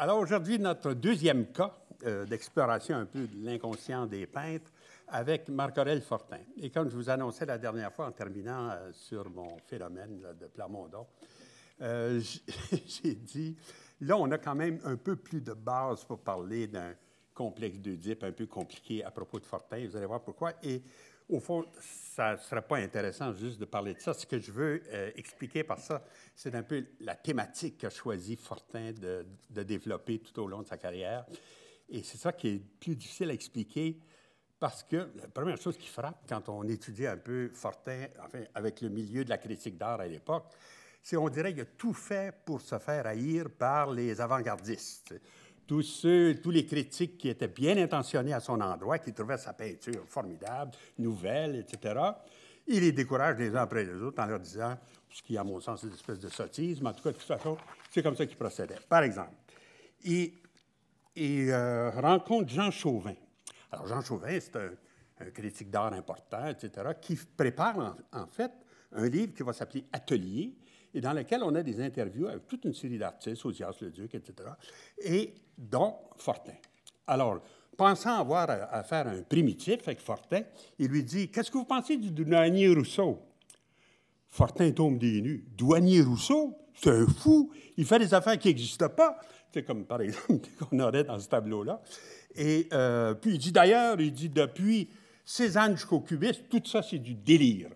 Alors aujourd'hui, notre deuxième cas euh, d'exploration un peu de l'inconscient des peintres avec Marc-Aurel Fortin. Et comme je vous annonçais la dernière fois en terminant euh, sur mon phénomène de Plamondon, euh, j'ai dit, là, on a quand même un peu plus de base pour parler d'un complexe d'Oedipe un peu compliqué à propos de Fortin. Vous allez voir pourquoi. Et au fond, ça ne serait pas intéressant juste de parler de ça. Ce que je veux euh, expliquer par ça, c'est un peu la thématique qu'a choisi Fortin de, développer tout au long de sa carrière. Et c'est ça qui est plus difficile à expliquer parce que la première chose qui frappe quand on étudie un peu Fortin, enfin, avec le milieu de la critique d'art à l'époque, c'est on dirait qu'il a tout fait pour se faire haïr par les avant-gardistes tous ceux, tous les critiques qui étaient bien intentionnés à son endroit, qui trouvaient sa peinture formidable, nouvelle, etc., il les décourage les uns après les autres en leur disant, ce qui, à mon sens, est une espèce de sottise, mais en tout cas, de toute façon, c'est comme ça qu'il procédait. Par exemple, il, il euh, rencontre Jean Chauvin. Alors, Jean Chauvin, c'est un, critique d'art important, etc., qui prépare, en fait, un livre qui va s'appeler Atelier, et dans lequel on a des interviews avec toute une série d'artistes, Le Leduc, etc., et dont Fortin. Alors, pensant avoir à, faire un primitif avec Fortin, il lui dit Qu'est-ce que vous pensez du douanier Rousseau Fortin tombe des nues. Douanier Rousseau C'est un fou Il fait des affaires qui n'existent pas. C'est comme par exemple qu'on aurait dans ce tableau-là. Et euh, puis il dit d'ailleurs, il dit depuis Cézanne jusqu'au cubiste tout ça c'est du délire.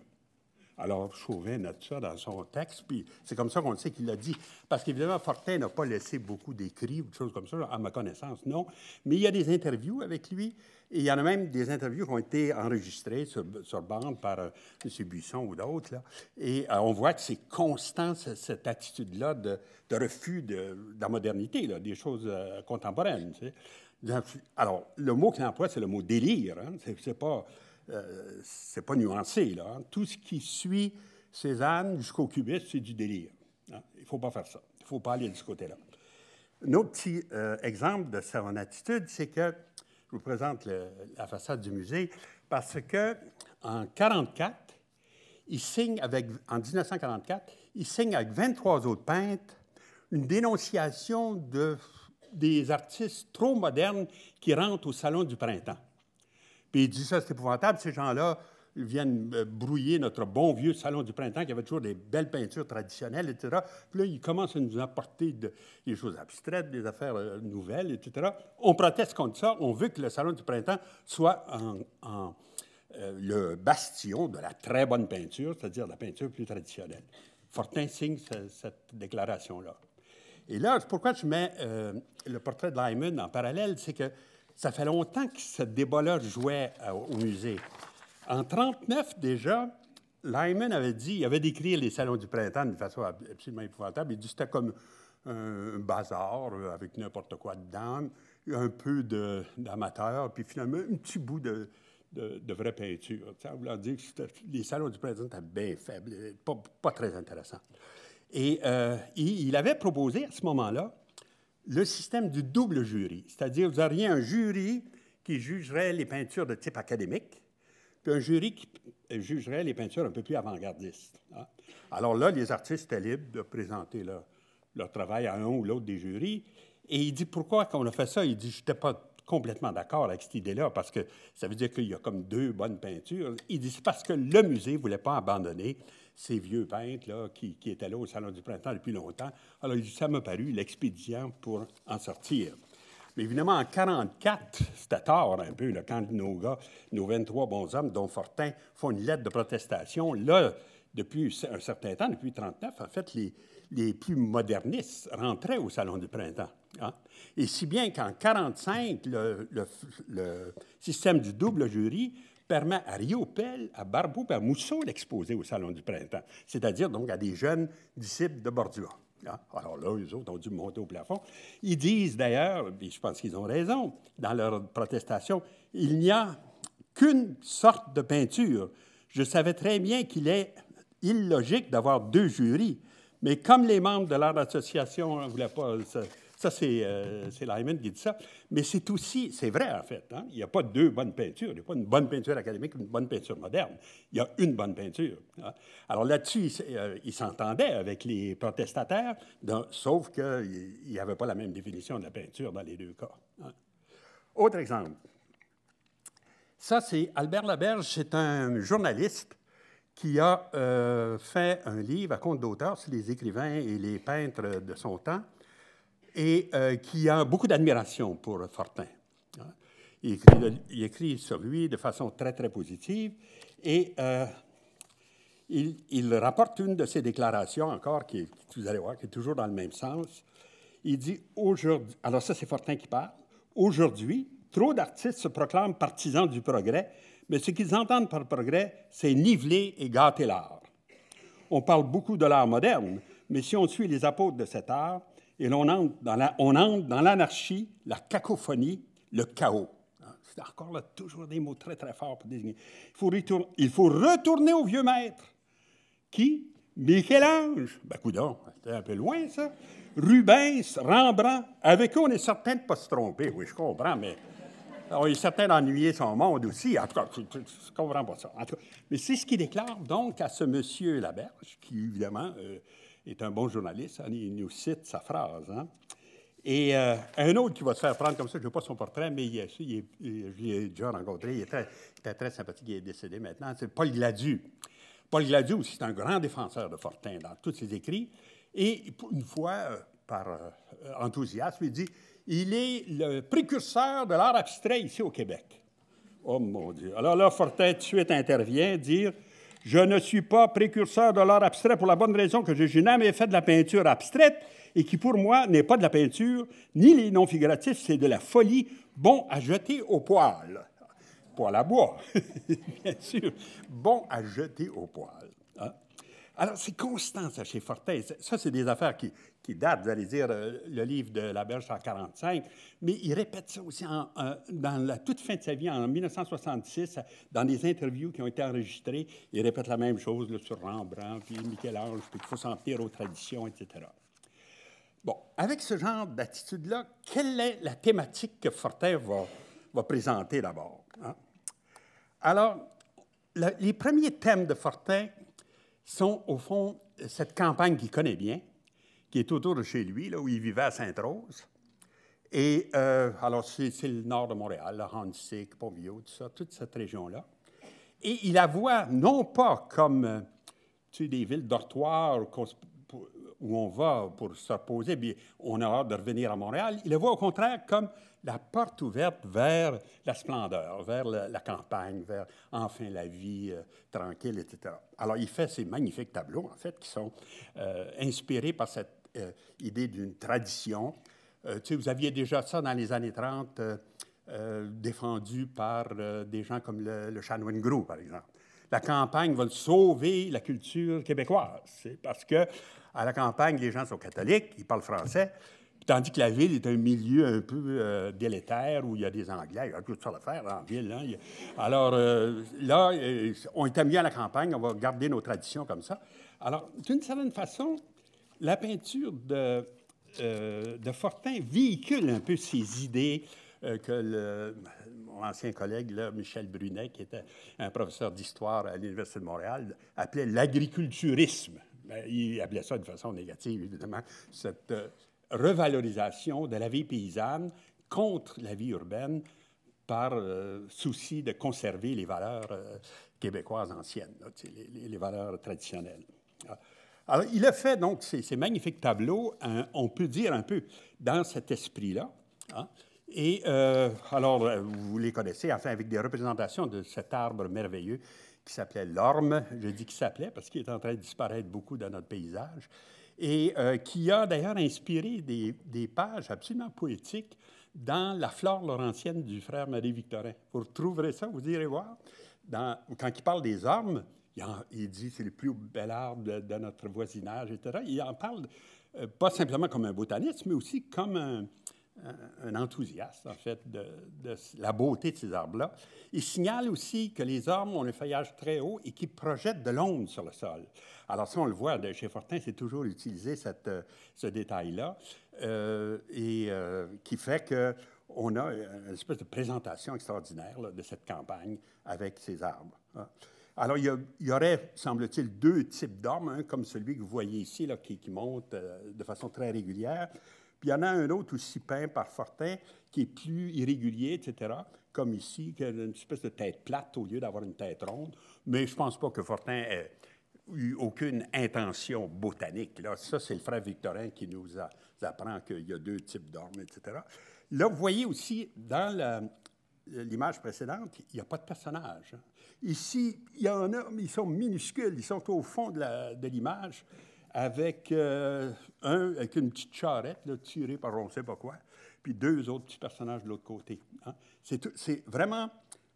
Alors, Chauvin note ça dans son texte, puis c'est comme ça qu'on sait qu'il l'a dit. Parce qu'évidemment, Fortin n'a pas laissé beaucoup d'écrits ou de choses comme ça, à ma connaissance, non. Mais il y a des interviews avec lui, et il y en a même des interviews qui ont été enregistrées sur, bande par euh, M. Buisson ou d'autres. Et euh, on voit que c'est constant, cette attitude-là de, refus de, la modernité, des choses euh, contemporaines. Alors, le mot qu'il emploie, c'est le mot délire. Hein. C'est pas euh, c'est pas nuancé. Là, hein. Tout ce qui suit Cézanne jusqu'au cubisme, c'est du délire. Hein. Il ne faut pas faire ça. Il ne faut pas aller de ce côté-là. Un autre petit euh, exemple de sa attitude, c'est que je vous présente la façade du musée parce que en 44, il signe avec, en 1944, il signe avec 23 autres peintres une dénonciation de, des artistes trop modernes qui rentrent au Salon du printemps. Puis il dit ça, c'est épouvantable, ces gens-là viennent euh, brouiller notre bon vieux salon du printemps qui avait toujours des belles peintures traditionnelles, etc. Puis là, ils commencent à nous apporter des choses abstraites, des affaires euh, nouvelles, etc. On proteste contre ça. On veut que le salon du printemps soit en, euh, le bastion de la très bonne peinture, c'est-à-dire la peinture plus traditionnelle. Fortin signe cette déclaration-là. Et là, pourquoi tu mets le portrait de Lyman en parallèle, c'est que ça fait longtemps que ce débat-là jouait euh, au musée. En 1939 déjà, Lyman avait dit, il avait décrit les salons du printemps d'une façon absolument épouvantable. Il dit c'était comme un bazar euh, avec n'importe quoi dedans, un peu d'amateurs, puis finalement un petit bout de, vraie peinture. Ça voulait dire que les salons du printemps étaient bien faibles, pas, très intéressants. Et euh, il avait proposé à ce moment-là le système du double jury, c'est-à-dire vous auriez un jury qui jugerait les peintures de type académique, puis un jury qui jugerait les peintures un peu plus avant-gardistes. Hein. Alors là, les artistes étaient libres de présenter leur, leur travail à un ou l'autre des jurys. Et il dit pourquoi on a fait ça. Il dit je n'étais pas complètement d'accord avec cette idée-là parce que ça veut dire qu'il y a comme deux bonnes peintures. Il dit c'est parce que le musée voulait pas abandonner ces vieux peintres là, qui, étaient là au Salon du Printemps depuis longtemps. Alors, ça m'a paru l'expédient pour en sortir. Mais évidemment, en 44, c'était tard un peu, là, quand nos gars, nos 23 bons hommes, dont Fortin, font une lettre de protestation. Là, depuis un certain temps, depuis 39, en fait, les, plus modernistes rentraient au Salon du Printemps. Hein. Et si bien qu'en 45, le, le, le système du double jury permet à Riopel, à Barbeau et à Mousseau d'exposer au Salon du printemps, c'est-à-dire donc à des jeunes disciples de Bordua. Hein. Alors là, les autres ont dû monter au plafond. Ils disent d'ailleurs, et je pense qu'ils ont raison, dans leur protestation, il n'y a qu'une sorte de peinture. Je savais très bien qu'il est illogique d'avoir deux jurys, mais comme les membres de leur association ne hein, voulaient pas ça, euh, c'est Lyman qui dit ça. Mais c'est aussi, c'est vrai en fait, hein. il n'y a pas deux bonnes peintures. Il n'y a pas une bonne peinture académique une bonne peinture moderne. Il y a une bonne peinture. Hein. Alors là-dessus, euh, il, s'entendait avec les protestataires, sauf qu'il n'y avait pas la même définition de la peinture dans les deux cas. Hein. Autre exemple. Ça, c'est Albert Laberge, c'est un journaliste qui a euh, fait un livre à compte d'auteur sur les écrivains et les peintres de son temps et euh, qui a beaucoup d'admiration pour Fortin. Il écrit, sur lui de façon très, très positive et euh, il, rapporte une de ses déclarations encore, qui, vous allez voir, qui est toujours dans le même sens. Il dit aujourd'hui, alors ça c'est Fortin qui parle, aujourd'hui, trop d'artistes se proclament partisans du progrès, mais ce qu'ils entendent par progrès, c'est niveler et gâter l'art. On parle beaucoup de l'art moderne, mais si on suit les apôtres de cet art, et on entre dans la, on entre dans l'anarchie, la cacophonie, le chaos. Hein, c'est encore là, toujours des mots très, très forts pour désigner. Il faut, retourner, il faut retourner au vieux maître. Qui? Michel-Ange. Ben, coudon, c'était un peu loin, ça. Rubens, Rembrandt. Avec eux, on est certain de ne pas se tromper. Oui, je comprends, mais on est certain d'ennuyer son monde aussi. En tout cas, je ne comprends pas ça. mais c'est ce qu'il déclare donc à ce monsieur Laberge, qui, évidemment, euh, est un bon journaliste. Hein, il nous cite sa phrase. Hein. Et euh, un autre qui va se faire prendre comme ça, je veux pas son portrait, mais je l'ai déjà rencontré, il était très, sympathique, il est décédé maintenant, c'est Paul Gladue. Paul Gladue, aussi, c'est un grand défenseur de Fortin dans tous ses écrits. Et une fois, euh, par euh, enthousiasme, il dit il est le précurseur de l'art abstrait ici au Québec. Oh mon Dieu. Alors là, Fortin de suite intervient, dire je ne suis pas précurseur de l'art abstrait pour la bonne raison que je n'ai jamais fait de la peinture abstraite et qui, pour moi, n'est pas de la peinture, ni les non figuratifs, c'est de la folie, bon à jeter au poil. Poil à bois, bien sûr, bon à jeter au poil. Alors, c'est constant, ça, chez Fortin. Ça, c'est des affaires qui, qui datent. Vous allez dire euh, le livre de La Berge en 1945, mais il répète ça aussi euh, dans la toute fin de sa vie, en 1966, dans des interviews qui ont été enregistrées. Il répète la même chose sur Rembrandt, puis Michel-Ange, puis qu'il faut s'en tenir aux traditions, etc. Bon, avec ce genre d'attitude-là, quelle est la thématique que Fortin va, présenter d'abord? Hein? Alors, les premiers thèmes de Fortin sont, au fond, cette campagne qu'il connaît bien, qui est autour de chez lui, là où il vivait à Sainte-Rose. Et euh, alors, c'est le nord de Montréal, là, Hansik, tout ça, toute cette région-là. Et il la voit non pas comme euh, tu sais, des villes dortoirs où on va pour s'opposer, bien, on a hâte de revenir à Montréal. Il le voit au contraire comme la porte ouverte vers la splendeur, vers la, campagne, vers enfin la vie euh, tranquille, etc. Alors, il fait ces magnifiques tableaux, en fait, qui sont euh, inspirés par cette euh, idée d'une tradition. tu sais, vous aviez déjà ça dans les années 30, défendu par des gens comme le, le Chanoine par exemple la campagne va sauver la culture québécoise. C'est parce que à la campagne, les gens sont catholiques, ils parlent français, tandis que la ville est un milieu un peu euh, délétère où il y a des Anglais, il y a tout à faire en ville. Hein. Alors euh, là, euh, on est amené à la campagne, on va garder nos traditions comme ça. Alors, d'une certaine façon, la peinture de, de Fortin véhicule un peu ces idées que le, ancien collègue, là, Michel Brunet, qui était un professeur d'histoire à l'Université de Montréal, appelait l'agriculturisme. Ben, il appelait ça de façon négative, évidemment, cette euh, revalorisation de la vie paysanne contre la vie urbaine par euh, souci de conserver les valeurs euh, québécoises anciennes, les, valeurs traditionnelles. Ah. Alors, il a fait donc ces, magnifiques tableaux, hein, on peut dire un peu dans cet esprit-là. Hein, et euh, alors, euh, vous les connaissez, enfin, avec des représentations de cet arbre merveilleux qui s'appelait l'orme. Je dis qu'il s'appelait parce qu'il est en train de disparaître beaucoup dans notre paysage et euh, qui a d'ailleurs inspiré des, pages absolument poétiques dans la flore laurentienne du frère Marie-Victorin. Vous retrouverez ça, vous irez voir. Dans, quand il parle des ormes, il, dit c'est le plus bel arbre de, notre voisinage, etc. Il en parle pas simplement comme un botaniste, mais aussi comme un, un enthousiaste, en fait, de, la beauté de ces arbres-là. Il signale aussi que les arbres ont un feuillage très haut et qui projettent de l'ombre sur le sol. Alors ça, on le voit chez Fortin, c'est toujours utilisé euh, ce détail-là, euh, et euh, qui fait qu'on a une espèce de présentation extraordinaire de cette campagne avec ces arbres. Hein. Alors, il y, aurait, semble-t-il, deux types d'arbres, comme celui que vous voyez ici, là, qui, monte de façon très régulière il y en a un autre aussi peint par Fortin qui est plus irrégulier, etc., comme ici, qui a une espèce de tête plate au lieu d'avoir une tête ronde. Mais je ne pense pas que Fortin ait eu aucune intention botanique. Là. Ça, c'est le frère Victorin qui nous apprend qu'il y a deux types d'ormes, etc. Là, vous voyez aussi, dans l'image précédente, il n'y a pas de personnage. Hein. Ici, il y en a, mais ils sont minuscules, ils sont au fond de l'image avec, euh, un, avec une petite charrette tirée par on ne sait pas quoi, puis deux autres petits personnages de l'autre côté. Hein. C'est vraiment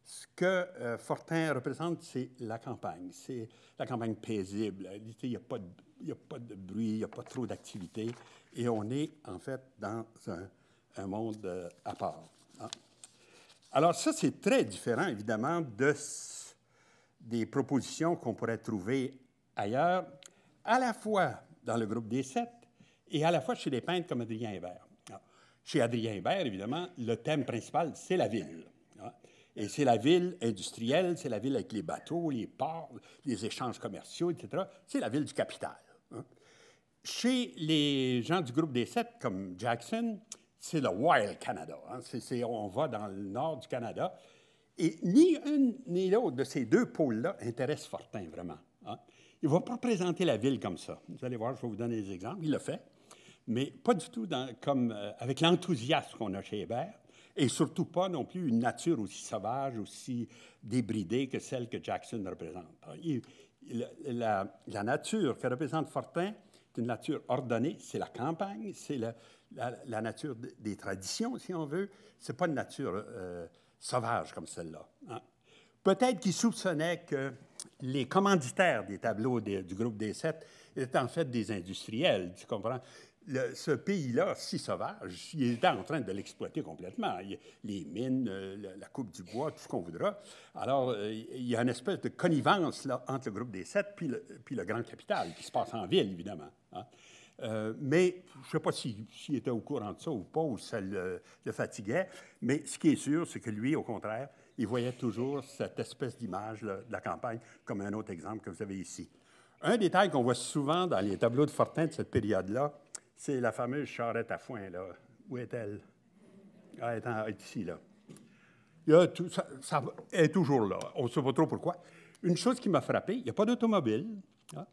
ce que euh, Fortin représente, c'est la campagne. C'est la campagne paisible. Il n'y a, pas de bruit, il n'y a pas trop d'activité. Et on est, en fait, dans un, monde euh, à part. Hein. Alors ça, c'est très différent, évidemment, de, des propositions qu'on pourrait trouver ailleurs à la fois dans le groupe des sept et à la fois chez des peintres comme Adrien Hébert. Ah. chez Adrien Hébert, évidemment, le thème principal, c'est la ville. Ah. Et c'est la ville industrielle, c'est la ville avec les bateaux, les ports, les échanges commerciaux, etc. C'est la ville du capital. Hein. Chez les gens du groupe des sept, comme Jackson, c'est le Wild Canada. Hein. on va dans le nord du Canada. Et ni une ni l'autre de ces deux pôles-là intéresse Fortin vraiment. Il ne va pas présenter la ville comme ça. Vous allez voir, je vais vous donner des exemples. Il le fait, mais pas du tout dans, comme, euh, avec l'enthousiasme qu'on a chez Hébert, et surtout pas non plus une nature aussi sauvage, aussi débridée que celle que Jackson représente. la, nature que représente Fortin, c'est une nature ordonnée, c'est la campagne, c'est la, nature des traditions, si on veut. C'est pas une nature euh, sauvage comme celle-là. Hein. Peut-être qu'il soupçonnait que les commanditaires des tableaux du groupe des sept étaient en fait des industriels, tu comprends? ce pays-là, si sauvage, il était en train de l'exploiter complètement. Il, les mines, euh, la coupe du bois, tout ce qu'on voudra. Alors, euh, il y a une espèce de connivence là, entre le groupe des sept puis le, grand capital, qui se passe en ville, évidemment. Hein. Euh, mais je ne sais pas s'il était au courant de ça ou pas, ou ça le fatiguait. Mais ce qui est sûr, c'est que lui, au contraire, il voyait toujours cette espèce d'image de la campagne, comme un autre exemple que vous avez ici. Un détail qu'on voit souvent dans les tableaux de Fortin de cette période-là, c'est la fameuse charrette à foin. Là. Où est-elle? Ah, elle est ici, là. elle est toujours là. On ne sait pas trop pourquoi. Une chose qui m'a frappé, il n'y a pas d'automobile. Hein.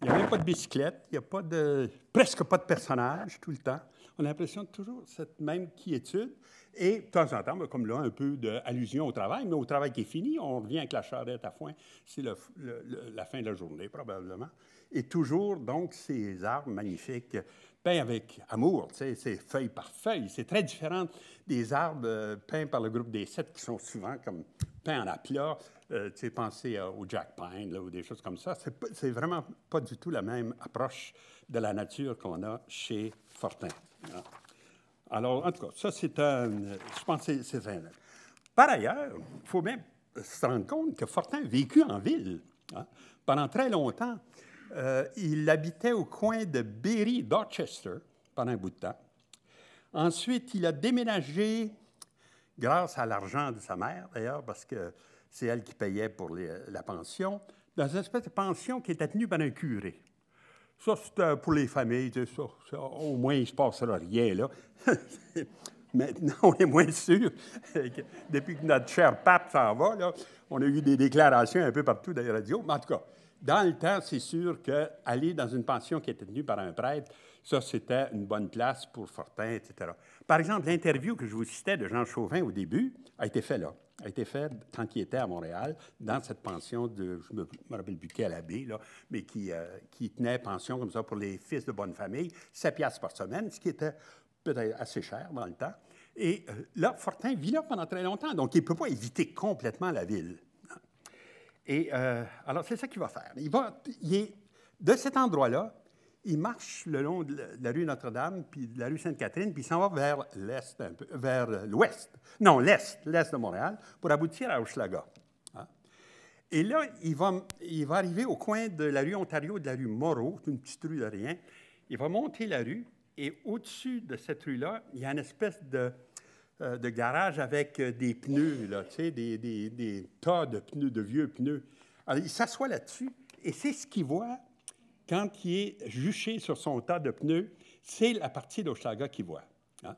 Il n'y a même pas de bicyclette. Il n'y a pas de, presque pas de personnage tout le temps on a l'impression de toujours cette même quiétude. Et de temps en temps, ben, comme là, un peu d'allusion au travail, mais au travail qui est fini, on revient avec la charrette à foin. C'est la fin de la journée, probablement. Et toujours, donc, ces arbres magnifiques peints avec amour, c'est feuille par feuille. C'est très différent des arbres euh, peints par le groupe des sept qui sont souvent comme peints en aplat, euh, tu penser euh, au Jack Pine ou des choses comme ça. C'est vraiment pas du tout la même approche de la nature qu'on a chez Fortin. Ah. Alors, en tout cas, ça, c'est un. Euh, je pense que c'est un. Par ailleurs, il faut bien se rendre compte que Fortin vécu en ville. Hein. Pendant très longtemps, il habitait au coin de Berry, Dorchester, pendant un bout de temps. Ensuite, il a déménagé grâce à l'argent de sa mère, d'ailleurs, parce que c'est elle qui payait pour la pension, dans une espèce de pension qui était tenue par un curé. Ça, c'était euh, pour les familles, au moins, il ne se passera rien, là. Maintenant, on est moins sûr. Depuis que notre cher pape s'en va, on a eu des déclarations un peu partout dans les radios. Mais en tout cas, dans le temps, c'est sûr qu'aller dans une pension qui était tenue par un prêtre, ça, c'était une bonne place pour Fortin, etc. Par exemple, l'interview que je vous citais de Jean Chauvin au début a été faite là a été fait tant qu'il était à Montréal, dans cette pension de, je me, rappelle plus quel abbé, là, mais qui, euh, qui tenait pension comme ça pour les fils de bonne famille, 7 piastres par semaine, ce qui était peut-être assez cher dans le temps. Et euh, là, Fortin vit là pendant très longtemps, donc il ne peut pas éviter complètement la ville. Et euh, alors, c'est ça qu'il va faire. Il va, il est, de cet endroit-là, il marche le long de la rue Notre-Dame, puis de la rue Sainte-Catherine, puis il s'en va vers l'est, un peu, vers l'ouest. Non, l'est, l'est de Montréal, pour aboutir à Hochelaga. Hein. Et là, il va, il va arriver au coin de la rue Ontario de la rue Moreau, une petite rue de rien. Il va monter la rue, et au-dessus de cette rue-là, il y a une espèce de, euh, de garage avec euh, des pneus, tu sais, des, des tas de pneus, de vieux pneus. Alors, il s'assoit là-dessus, et c'est ce qu'il voit quand il est juché sur son tas de pneus, c'est la partie d'Oshaga qu'il voit. Hein.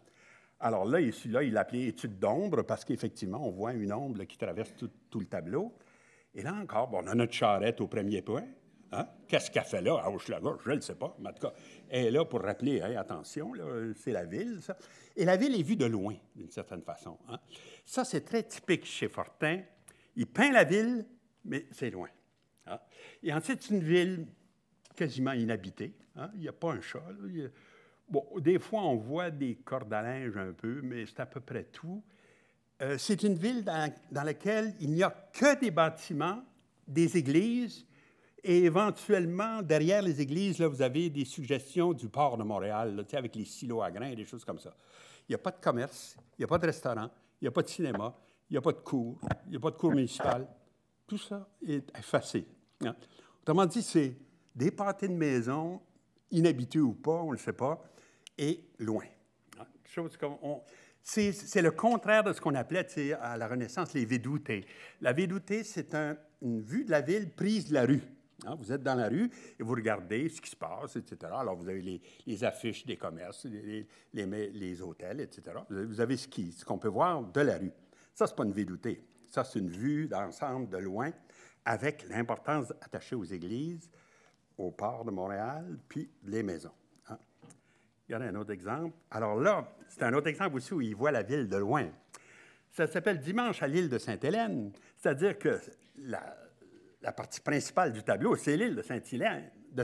Alors là, celui-là, il appelé étude d'ombre parce qu'effectivement, on voit une ombre qui traverse tout, le tableau. Et là encore, on a notre charrette au premier point. Hein. Qu'est-ce qu'elle fait là à Hochelaga? Je ne sais pas, mais en tout cas, elle est là pour rappeler, attention, c'est la ville, Et la ville est vue de loin, d'une certaine façon. Hein. Ça, c'est très typique chez Fortin. Il peint la ville, mais c'est loin. Et ensuite, une ville quasiment inhabité. Hein. Il n'y a pas un chat. Bon, des fois, on voit des cordes à linge un peu, mais c'est à peu près tout. Euh, c'est une ville dans, laquelle il n'y a que des bâtiments, des églises, et éventuellement, derrière les églises, là, vous avez des suggestions du port de Montréal, avec les silos à grains et des choses comme ça. Il n'y a pas de commerce, il n'y a pas de restaurant, il n'y a pas de cinéma, il n'y a pas de cours, il n'y a pas de cours municipal. Tout ça est effacé. Hein. Autrement dit, c'est des pâtés de maison, inhabitués ou pas, on ne le sait pas, et loin. C'est le contraire de ce qu'on appelait à la Renaissance les vedoutés. La vedouté, c'est une vue de la ville prise de la rue. Hein, vous êtes dans la rue et vous regardez ce qui se passe, etc. Alors, vous avez les, affiches des commerces, les, hôtels, etc. Vous avez, ce qu'on peut voir de la rue. Ça, ce n'est pas une vedouté. Ça, c'est une vue d'ensemble de loin avec l'importance attachée aux églises, au port de Montréal, puis les maisons. Hein. en Regardez un autre exemple. Alors là, c'est un autre exemple aussi où il voit la ville de loin. Ça s'appelle Dimanche à l'île de Sainte-Hélène, c'est-à-dire que la, partie principale du tableau, c'est l'île de Sainte-Hélène. De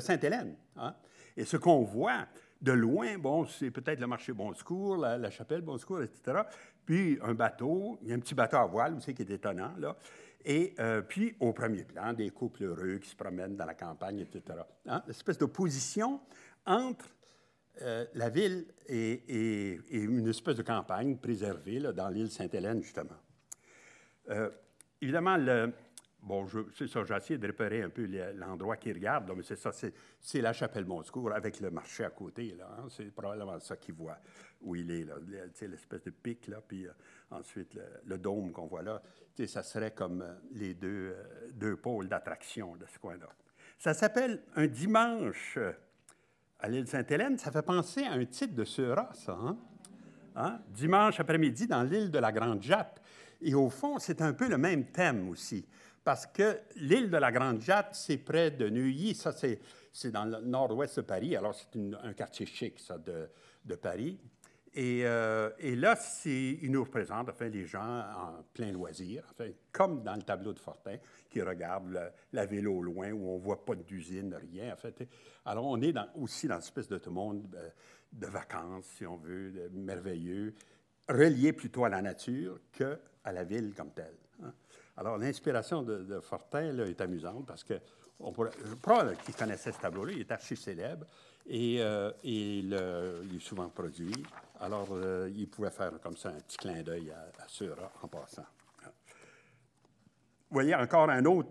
hein. Et ce qu'on voit, de loin, bon, c'est peut-être le marché Bon Secours, la, chapelle Bon Secours, etc. Puis un bateau, il y a un petit bateau à voile aussi qui est étonnant, là. Et euh, puis, au premier plan, des couples heureux qui se promènent dans la campagne, etc. Hein? Une espèce d'opposition entre euh, la ville et, une espèce de campagne préservée là, dans l'île Sainte-Hélène, justement. Euh, évidemment, le, Bon, c'est ça, j'ai essayé de repérer un peu l'endroit qu'ils regarde. mais c'est ça, c'est la chapelle montsour avec le marché à côté, là. Hein. c'est probablement ça qu'il voit. où il est, là. l'espèce de pic, là, puis euh, ensuite le, dôme qu'on voit là. Tu ça serait comme euh, les deux, euh, deux pôles d'attraction de ce coin-là. Ça s'appelle Un dimanche à l'île Sainte-Hélène. Ça fait penser à un titre de Seurat, ça, hein. hein? Dimanche après-midi dans l'île de la Grande Jatte. Et au fond, c'est un peu le même thème aussi parce que l'île de la Grande Jatte, c'est près de Neuilly. Ça, c'est dans le nord-ouest de Paris. Alors, c'est un quartier chic, ça, de, de Paris. Et, euh, là, il nous représente fait, les gens en plein loisir, fait comme dans le tableau de Fortin, qui regarde la ville au loin, où on ne voit pas d'usine, rien. En fait. Alors, on est dans, aussi dans une espèce de tout monde de vacances, si on veut, de, merveilleux, relié plutôt à la nature qu'à la ville comme telle. Alors, l'inspiration de, de Fortin là, est amusante parce que on pourrait, qui connaissait ce tableau-là, il est archi célèbre et, euh, il est souvent produit. Alors, euh, il pouvait faire comme ça un petit clin d'œil à, Sura en passant. Vous voyez encore un autre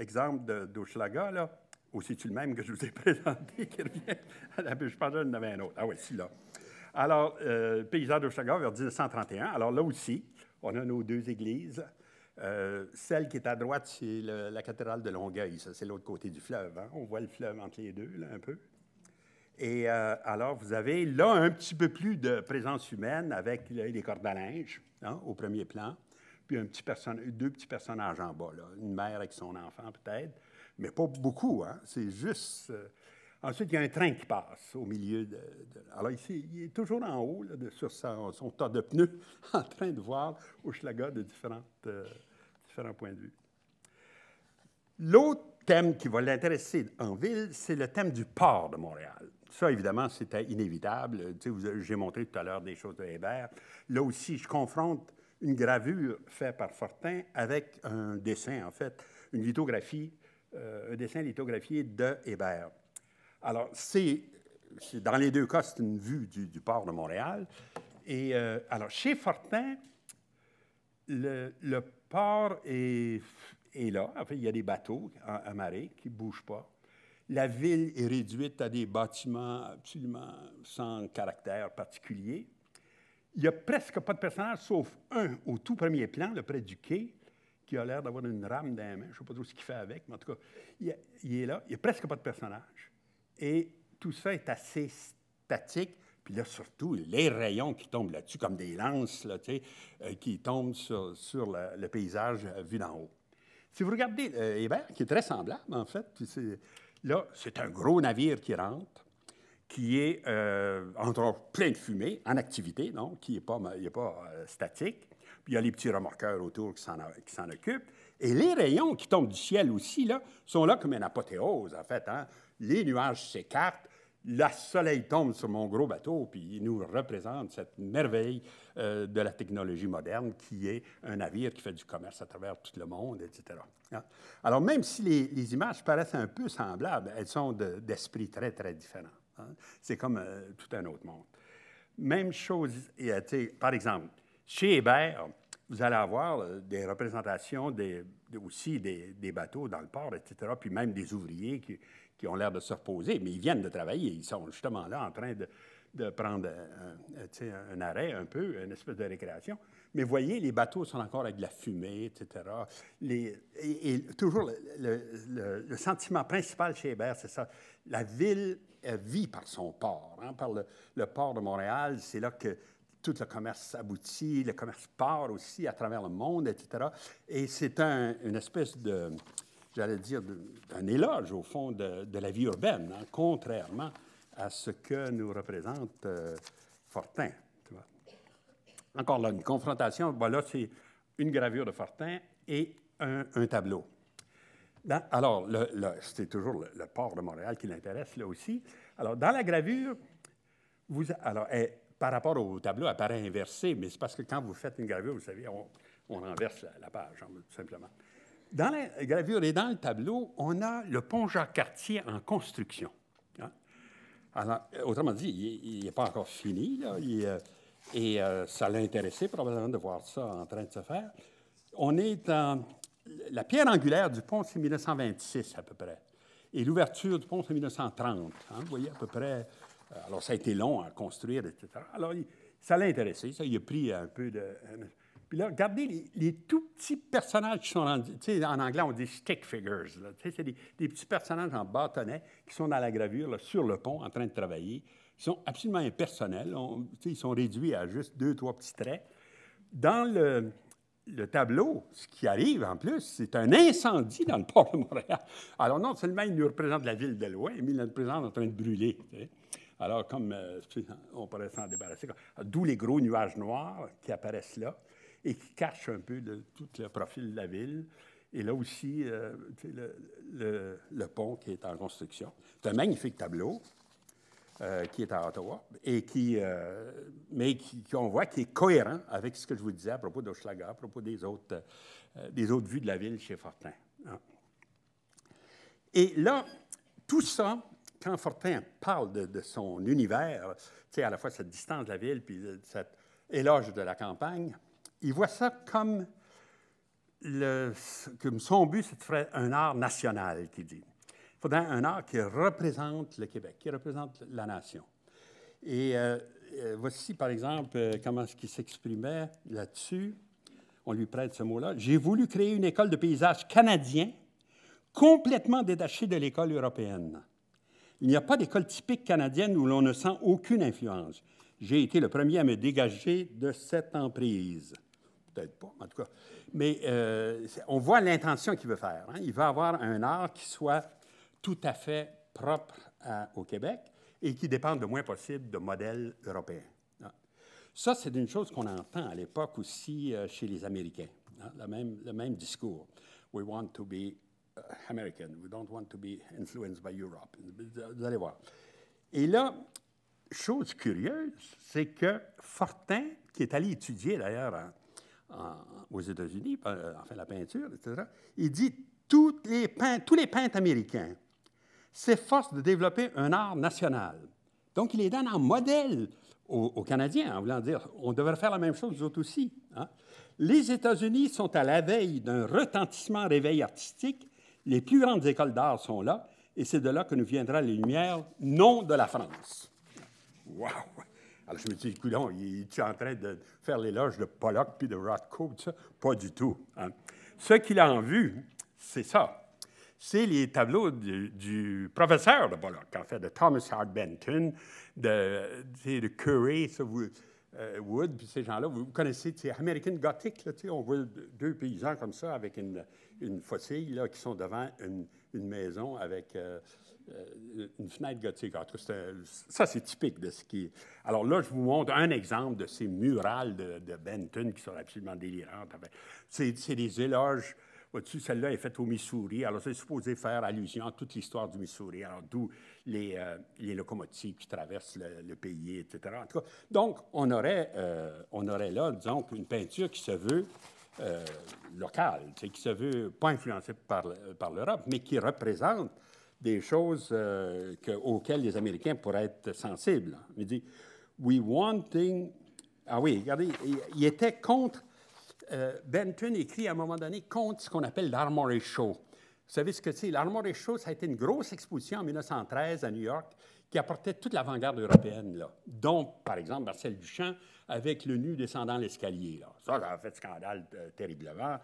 exemple d'Auchelaga, là, aussi tu le même que je vous ai présenté, qui revient à la Je pense que j'en avais un autre. Ah oui, celui-là. Alors, euh, paysage vers 1931. Alors là aussi, on a nos deux églises. Euh, celle qui est à droite, c'est la cathédrale de Longueuil. Ça, c'est l'autre côté du fleuve. Hein. On voit le fleuve entre les deux, là, un peu. Et euh, alors, vous avez là un petit peu plus de présence humaine avec les cordes à linge hein, au premier plan, puis un petit deux petits personnages en bas, là. une mère avec son enfant peut-être, mais pas beaucoup. Hein. C'est juste euh, Ensuite, il y a un train qui passe au milieu de. alors, ici, il est toujours en haut, de, sur son, tas de pneus, en train de voir Hochelaga de différentes, euh, différents points de vue. L'autre thème qui va l'intéresser en ville, c'est le thème du port de Montréal. Ça, évidemment, c'était inévitable. J'ai montré tout à l'heure des choses de Hébert. Là aussi, je confronte une gravure faite par Fortin avec un dessin, en fait, une lithographie, euh, un dessin lithographié de Hébert. Alors, c'est dans les deux cas, c'est une vue du, port de Montréal. Et euh, alors, chez Fortin, le, port est, là. En fait, il y a des bateaux à, qui ne bougent pas. La ville est réduite à des bâtiments absolument sans caractère particulier. Il n'y a presque pas de personnages, sauf un au tout premier plan, le près du quai, qui a l'air d'avoir une rame dans la main. Je ne sais pas trop ce qu'il fait avec, mais en tout cas, il, est là. Il n'y a presque pas de personnages et tout ça est assez statique. Puis là, surtout, les rayons qui tombent là-dessus, comme des lances, là, euh, qui tombent sur, le, paysage vu d'en haut. Si vous regardez euh, Hébert, qui est très semblable, en fait, là, c'est un gros navire qui rentre, qui est, euh, plein de fumée, en activité, donc, qui n'est pas, il pas statique. Puis il y a les petits remorqueurs autour qui s'en occupent. Et les rayons qui tombent du ciel aussi, là, sont là comme une apothéose, en fait. Hein? les nuages s'écartent, le soleil tombe sur mon gros bateau, puis il nous représente cette merveille euh, de la technologie moderne qui est un navire qui fait du commerce à travers tout le monde, etc. Hein? Alors, même si les, images paraissent un peu semblables, elles sont d'esprit très, très différent. Hein? C'est comme euh, tout un autre monde. Même chose, et, euh, par exemple, chez Hébert, vous allez avoir des représentations aussi des, bateaux dans le port, etc., puis même des ouvriers qui, qui ont l'air de se reposer, mais ils viennent de travailler. Ils sont justement là en train de, prendre euh, euh, un, arrêt un peu, une espèce de récréation. Mais voyez, les bateaux sont encore avec de la fumée, etc. Les, et, toujours le, sentiment principal chez Hébert, c'est ça. La ville euh, vit par son port, hein, par le, port de Montréal. C'est là que tout le commerce aboutit, le commerce part aussi à travers le monde, etc. Et c'est une espèce de j'allais dire, un éloge, au fond, de, la vie urbaine, hein, contrairement à ce que nous représente euh, Fortin. Tu vois. Encore là, une confrontation. Voilà, c'est une gravure de Fortin et un, tableau. alors, c'est toujours le, port de Montréal qui l'intéresse, là aussi. Alors, dans la gravure, eh, par rapport au tableau, elle paraît inversée, mais c'est parce que quand vous faites une gravure, vous savez, on, renverse la, page, hein, tout simplement. Dans la gravure et dans le tableau, on a le pont Jacques-Cartier en construction. Hein. autrement dit, il n'est pas encore fini. Euh, et euh, ça l'a intéressé probablement de voir ça en train de se faire. On est en, La pierre angulaire du pont, c'est 1926 à peu près. Et l'ouverture du pont, c'est 1930. Hein, vous voyez, à peu près. Euh, alors, ça a été long à construire, etc. Alors, ça l'a intéressé. Ça, il a pris un peu de. Puis là, regardez les, tout petits personnages qui sont rendus. en anglais, on dit stick figures. c'est des, petits personnages en bâtonnet qui sont dans la gravure, sur le pont, en train de travailler. Ils sont absolument impersonnels. ils sont réduits à juste deux, trois petits traits. Dans le, tableau, ce qui arrive en plus, c'est un incendie dans le port de Montréal. Alors, non seulement il nous représente la ville de loin, mais il nous représente en train de brûler. Alors, comme euh, on pourrait s'en débarrasser, d'où les gros nuages noirs qui apparaissent là et qui cache un peu de tout le profil de la ville. Et là aussi, euh, le, le, pont qui est en construction. C'est un magnifique tableau euh, qui est à Ottawa, et qui, euh, mais qu'on voit qui est cohérent avec ce que je vous disais à propos d'Hochelaga, à propos des autres, des autres vues de la ville chez Fortin. Hein. Et là, tout ça, quand Fortin parle de, son univers, à la fois cette distance de la ville, puis cet éloge de la campagne, il voit ça comme, son but, c'est de faire un art national, qu'il dit. Il faudrait un art qui représente le Québec, qui représente la nation. Et euh, euh, voici, par exemple, euh, comment ce qu'il s'exprimait là-dessus. On lui prête ce mot-là. J'ai voulu créer une école de paysage canadien complètement détachée de l'école européenne. Il n'y a pas d'école typique canadienne où l'on ne sent aucune influence. J'ai été le premier à me dégager de cette emprise peut-être pas, en tout cas. Mais euh, on voit l'intention qu'il veut faire. Hein. Il veut avoir un art qui soit tout à fait propre au Québec et qui dépende le moins possible de modèles européens. Hein. Ça, c'est une chose qu'on entend à l'époque aussi euh, chez les Américains, hein, le, même, le, même, discours. We want to be euh, American, we don't want to be influenced by Europe. Vous allez voir. Et là, chose curieuse, c'est que Fortin, qui est allé étudier d'ailleurs aux États-Unis, euh, enfin la peinture, etc., il dit tous les peintres, tous les peintres américains s'efforcent de développer un art national. Donc, il les donne en modèle aux, Canadiens, en voulant dire on devrait faire la même chose, nous autres aussi. Hein. Les États-Unis sont à la veille d'un retentissement réveil artistique. Les plus grandes écoles d'art sont là, et c'est de là que nous viendra la lumière non de la France. Waouh! Alors, je me dis, coulon, tu es en train de faire l'éloge de Pollock puis de Rothko, ça? Pas du tout. Hein. Ce qu'il a en vue, c'est ça. C'est les tableaux du, professeur de Pollock, en fait, de Thomas Hart Benton, de, de, Curry, euh, Wood, puis ces gens-là. Vous connaissez, c'est American Gothic, là, on voit deux paysans comme ça avec une, une fossile là, qui sont devant une, une maison avec. Euh, euh, une fenêtre gothique. cas, ça, c'est typique de ce qui Alors là, je vous montre un exemple de ces murales de, Benton qui sont absolument délirantes. C'est des éloges. Au-dessus, celle-là est faite au Missouri. Alors, c'est supposé faire allusion à toute l'histoire du Missouri. Alors, d'où les, euh, locomotives qui traversent le, pays, etc. donc, on aurait, euh, on aurait là, disons, une peinture qui se veut locale, qui se veut pas influencée par, par l'Europe, mais qui représente des choses euh, auxquelles les Américains pourraient être sensibles. Il dit We wanting. Ah oui, regardez, il, était contre. ben Benton écrit à un moment donné contre ce qu'on appelle l'Armory Show. Vous savez ce que c'est? L'Armory Show, ça a été une grosse exposition en 1913 à New York qui apportait toute l'avant-garde européenne, là, dont, par exemple, Marcel Duchamp avec le nu descendant l'escalier. Ça, ça a fait scandale euh, terriblement.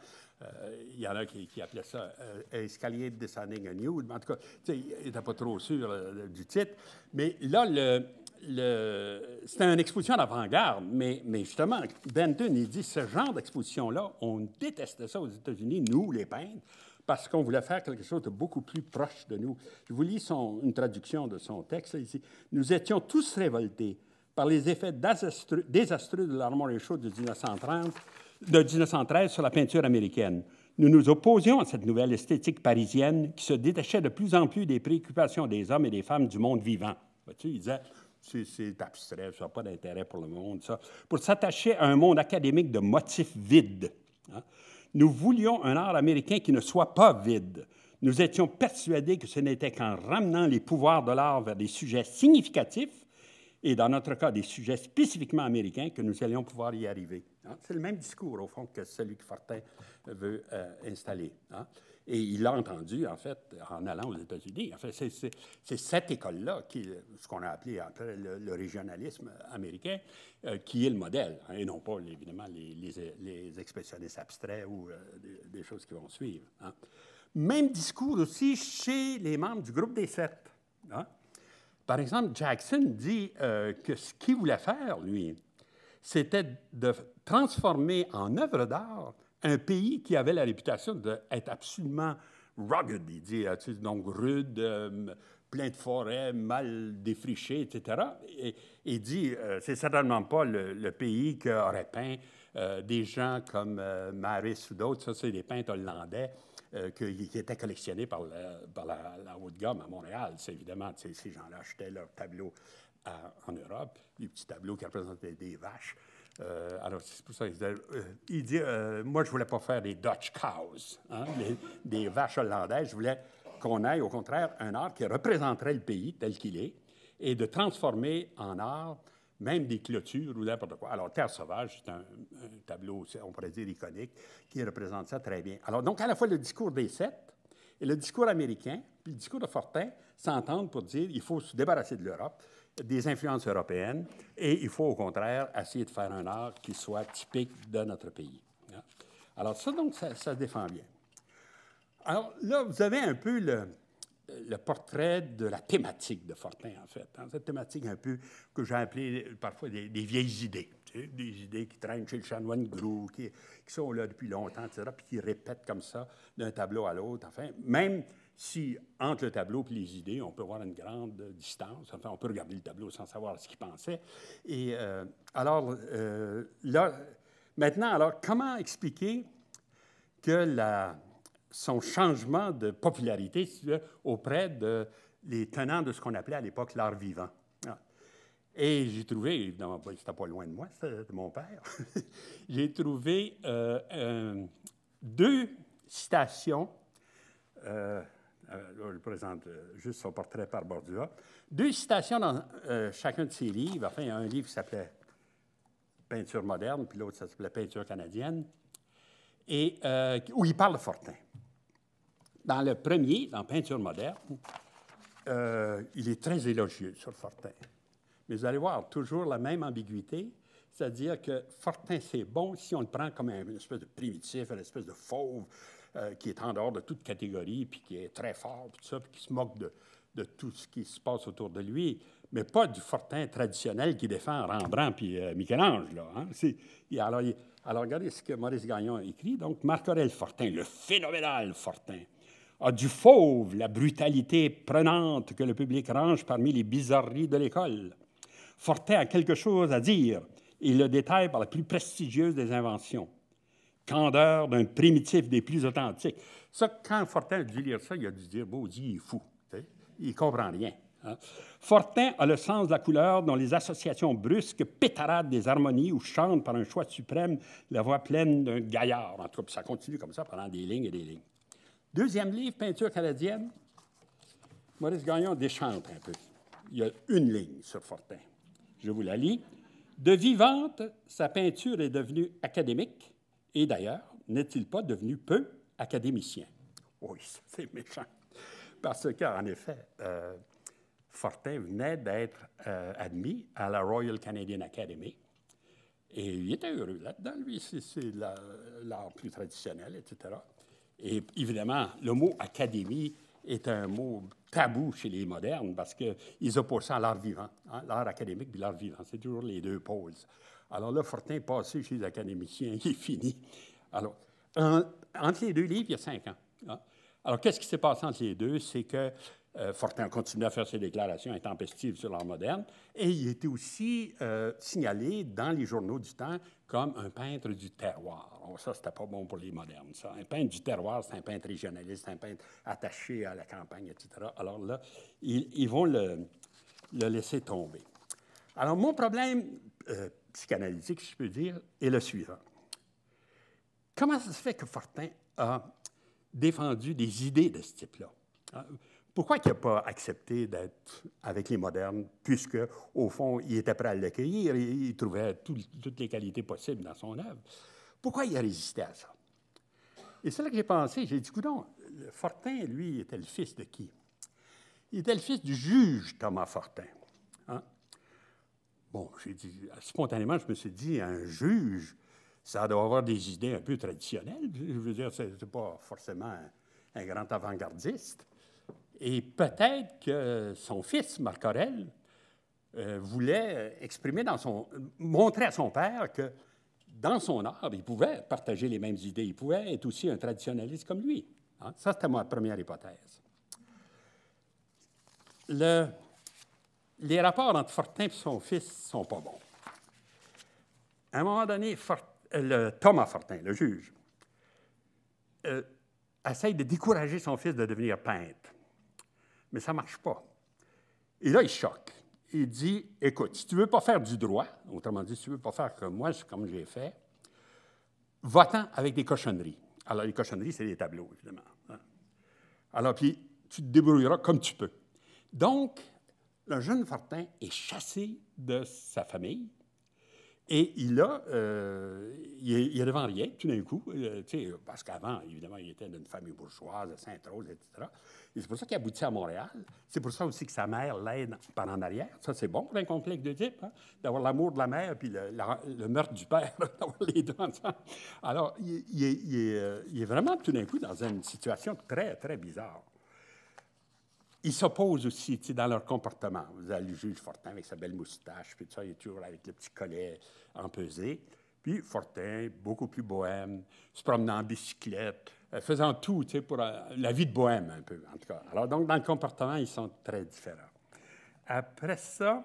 Euh, il y en a qui, qui appelaient ça euh, Escalier Descending a New Mais en tout cas, il n'était pas trop sûr euh, du titre. Mais là, le, le, c'était une exposition d'avant-garde, mais, justement, Benton, il dit ce genre d'exposition-là, on détestait ça aux États-Unis, nous, les peintres, parce qu'on voulait faire quelque chose de beaucoup plus proche de nous. Je vous lis une traduction de son texte. ici. Nous étions tous révoltés par les effets désastreux, de l'armoire chaude de 1930 de 1913 sur la peinture américaine. Nous nous opposions à cette nouvelle esthétique parisienne qui se détachait de plus en plus des préoccupations des hommes et des femmes du monde vivant. Tu il disait, c'est abstrait, ça n'a pas d'intérêt pour le monde, ça. Pour s'attacher à un monde académique de motifs vides. Hein. Nous voulions un art américain qui ne soit pas vide. Nous étions persuadés que ce n'était qu'en ramenant les pouvoirs de l'art vers des sujets significatifs et dans notre cas des sujets spécifiquement américains, que nous allions pouvoir y arriver. Hein. C'est le même discours, au fond, que celui que Fortin veut euh, installer. Hein. Et il l'a entendu, en fait, en allant aux États-Unis. En fait, c'est cette école-là, ce qu'on a appelé après le, régionalisme américain, euh, qui est le modèle, hein, et non pas, évidemment, les, expressionnistes abstraits ou euh, des, choses qui vont suivre. Même discours aussi chez les membres du groupe des sept. Hein? Par exemple, Jackson dit euh, que ce qu'il voulait faire, lui, c'était de transformer en œuvre d'art un pays qui avait la réputation d'être absolument rugged, il dit, hein, donc rude, euh, plein de forêts, mal défriché, etc. Et, il dit, euh, c'est certainement pas le, pays pays qu'aurait peint des gens comme Maris ou d'autres, ça c'est des peintres hollandais, euh, qui étaient collectionnés par, la, haute gamme à Montréal. C'est évidemment, ces gens-là achetaient leurs tableaux en Europe, des petits tableaux qui représentaient des vaches. Euh, alors, c'est pour ça qu'ils disaient, euh, moi, je ne voulais pas faire des Dutch cows, hein, des vaches hollandaises. Je voulais qu'on aille, au contraire, un art qui représenterait le pays tel qu'il est et de transformer en art même des clôtures ou n'importe quoi. Alors, Terre sauvage, c'est un, tableau, on pourrait dire, iconique, qui représente ça très bien. Alors, donc, à la fois le discours des sept et le discours américain, puis le discours de Fortin s'entendent pour dire il faut se débarrasser de l'Europe, des influences européennes, et il faut, au contraire, essayer de faire un art qui soit typique de notre pays. Hein? Alors, ça, donc, ça, ça se défend bien. Alors, là, vous avez un peu le le portrait de la thématique de Fortin, en fait. dans hein. cette thématique un peu que j'ai appelée parfois des, vieilles idées. des idées qui traînent chez le chanoine Grou, qui, qui, sont là depuis longtemps, etc., puis qui répètent comme ça d'un tableau à l'autre. Enfin, même si entre le tableau et les idées, on peut voir une grande distance, enfin, on peut regarder le tableau sans savoir ce qu'il pensait. Et euh, alors, euh, là, maintenant, alors, comment expliquer que la son changement de popularité auprès de tenants de ce qu'on appelait à l'époque l'art vivant. Ah. Et j'ai trouvé, évidemment, ben, c'était pas loin de moi, c'était de mon père, j'ai trouvé euh, euh, deux citations, euh, je présente juste son portrait par Bordua, deux citations dans chacun de ses livres, enfin, il y a un livre qui s'appelait Peinture moderne, puis l'autre, ça s'appelait Peinture canadienne, et où il parle de Fortin. Dans le premier, dans Peinture moderne, euh, il est très élogieux sur Fortin. Mais vous allez voir, toujours la même ambiguïté, c'est-à-dire que Fortin, c'est bon si on le prend comme une espèce de primitif, une espèce de fauve euh, qui est en dehors de toute catégorie, puis qui est très fort, puis ça, qui se moque de, tout ce qui se passe autour de lui, mais pas du Fortin traditionnel qui défend Rembrandt puis euh, Michel-Ange. Là, hein. alors, regardez ce que Maurice Gagnon a écrit. Donc, marc Fortin, le phénoménal Fortin, a du fauve la brutalité prenante que le public range parmi les bizarreries de l'école. Fortin a quelque chose à dire. et le détaille par la plus prestigieuse des inventions. Candeur d'un primitif des plus authentiques. Ça, quand Fortin a dû lire ça, il a dû dire Bon, il est fou. Il comprend rien. Hein. Fortin a le sens de la couleur dont les associations brusques pétaradent des harmonies ou chantent par un choix suprême la voix pleine d'un gaillard. En tout cas, ça continue comme ça pendant des lignes et des lignes. Deuxième livre, Peinture canadienne. Maurice Gagnon déchante un peu. Il y a une ligne sur Fortin. Je vous la lis. De vivante, sa peinture est devenue académique et d'ailleurs, n'est-il pas devenu peu académicien? Oui, c'est méchant. Parce qu'en effet, euh, Fortin venait d'être euh, admis à la Royal Canadian Academy. Et il était heureux là-dedans, lui, c'est l'art plus traditionnel, etc. Et évidemment, le mot académie est un mot tabou chez les modernes parce qu'ils opposent ça à l'art vivant, hein, l'art académique et l'art vivant. C'est toujours les deux pauses. Alors là, Fortin est passé chez les académiciens, il est fini. Alors, entre les deux livres, il y a cinq ans. Hein. Alors, qu'est-ce qui s'est passé entre les deux? C'est que euh, Fortin continuait à faire ses déclarations intempestives sur l'art moderne. Et il était aussi euh, signalé dans les journaux du temps comme un peintre du terroir. Oh, ça, c'était pas bon pour les modernes, ça. Un peintre du terroir, c'est un peintre régionaliste, un peintre attaché à la campagne, etc. Alors là, ils, vont le, laisser tomber. Alors, mon problème euh, psychanalytique, si je peux dire, est le suivant. Comment ça se fait que Fortin a défendu des idées de ce type-là? Ah, pourquoi il n'a pas accepté d'être avec les modernes, puisque, au fond, il était prêt à l'accueillir il trouvait toutes les qualités possibles dans son œuvre? Pourquoi il a résisté à ça? Et c'est là que j'ai pensé, j'ai dit, "Non, Fortin, lui, était le fils de qui? Il était le fils du juge Thomas Fortin. Hein? Bon, j'ai dit, spontanément, je me suis dit, un juge, ça doit avoir des idées un peu traditionnelles. Je veux dire, c'est pas forcément un grand avant-gardiste. Et peut-être que son fils, Marc Aurel, euh, voulait exprimer dans son. montrer à son père que dans son art, il pouvait partager les mêmes idées, il pouvait être aussi un traditionnaliste comme lui. Hein. Ça, c'était ma première hypothèse. les rapports entre Fortin et son fils ne sont pas bons. À un moment donné, euh, le, Thomas Fortin, le juge, essaie euh, essaye de décourager son fils de devenir peintre mais ça ne marche pas. Et là, il choque. Il dit Écoute, si tu ne veux pas faire du droit, autrement dit, si tu ne veux pas faire comme moi, comme j'ai fait, va-t'en avec des cochonneries. Alors, les cochonneries, c'est des tableaux, évidemment. Hein. Alors, puis, tu te débrouilleras comme tu peux. Donc, le jeune Fortin est chassé de sa famille, et il a, euh, il, devant rien, tout d'un coup, euh, parce qu'avant, évidemment, il était d'une famille bourgeoise, de saint rose etc. Et c'est pour ça qu'il aboutit à Montréal. C'est pour ça aussi que sa mère l'aide par en arrière. Ça, c'est bon pour un complexe de type, hein, d'avoir l'amour de la mère puis le, meurtre du père, d'avoir les deux ensemble. Alors, euh, il est vraiment tout d'un coup dans une situation très, très bizarre ils s'opposent aussi dans leur comportement. Vous avez le juge Fortin avec sa belle moustache, puis tout ça, il est toujours avec le petit collet empesé. Puis Fortin, beaucoup plus bohème, se promenant en bicyclette, euh, faisant tout pour euh, la vie de bohème, un peu, en tout cas. Alors, donc, dans le comportement, ils sont très différents. Après ça,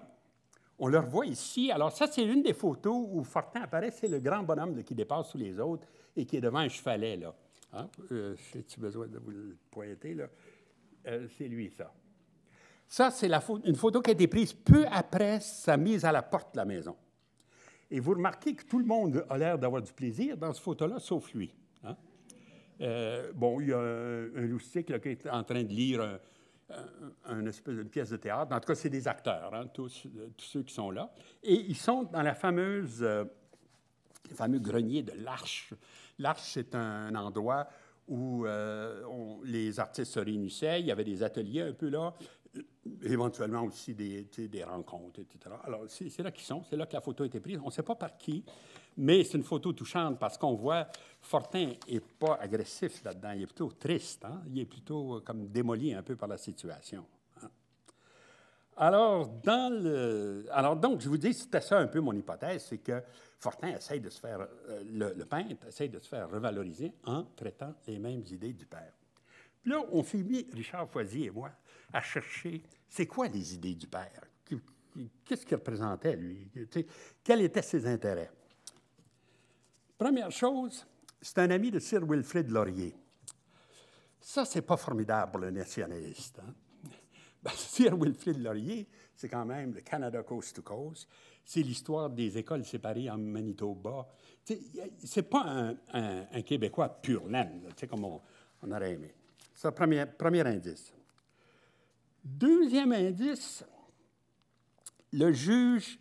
on le revoit ici. Alors, ça, c'est l'une des photos où Fortin apparaît. C'est le grand bonhomme qui dépasse tous les autres et qui est devant un chevalet, là. Hein? J'ai-tu euh, besoin de vous le pointer, là? Euh, c'est lui, ça. Ça, c'est une photo qui a été prise peu après sa mise à la porte de la maison. Et vous remarquez que tout le monde a l'air d'avoir du plaisir dans ce photo-là, sauf lui. Hein. Euh, bon, il y a un, loustique qui est en train de lire une espèce de pièce de théâtre. En tout cas, c'est des acteurs, hein, euh, tous, ceux qui sont là. Et ils sont dans la fameuse, le fameux grenier de l'Arche. L'Arche, c'est un endroit où euh, les artistes se réunissaient, il y avait des ateliers un peu là, éventuellement aussi des, des rencontres, etc. Alors, c'est là qu'ils sont, c'est là que la photo a été prise. On ne sait pas par qui, mais c'est une photo touchante parce qu'on voit Fortin n'est pas agressif là-dedans, il est plutôt triste, hein. il est plutôt euh, comme démoli un peu par la situation. Hein. Alors, dans le... Alors donc, je vous dis, c'était ça un peu mon hypothèse, c'est que Fortin essaye de se faire, euh, le, peintre essaye de se faire revaloriser en traitant les mêmes idées du père. là, on s'est mis, Richard Foisy et moi, à chercher c'est quoi les idées du père? Qu'est-ce qu'il représentait, lui? quels étaient ses intérêts? Première chose, c'est un ami de Sir Wilfrid Laurier. Ça, c'est pas formidable pour le nationaliste. Hein. Ben, Sir Wilfrid Laurier, c'est quand même le Canada Coast to Coast. C'est l'histoire des écoles séparées en Manitoba. C'est pas un, Québécois pur sais, comme on, aurait aimé. Ça, premier, premier indice. Deuxième indice, le juge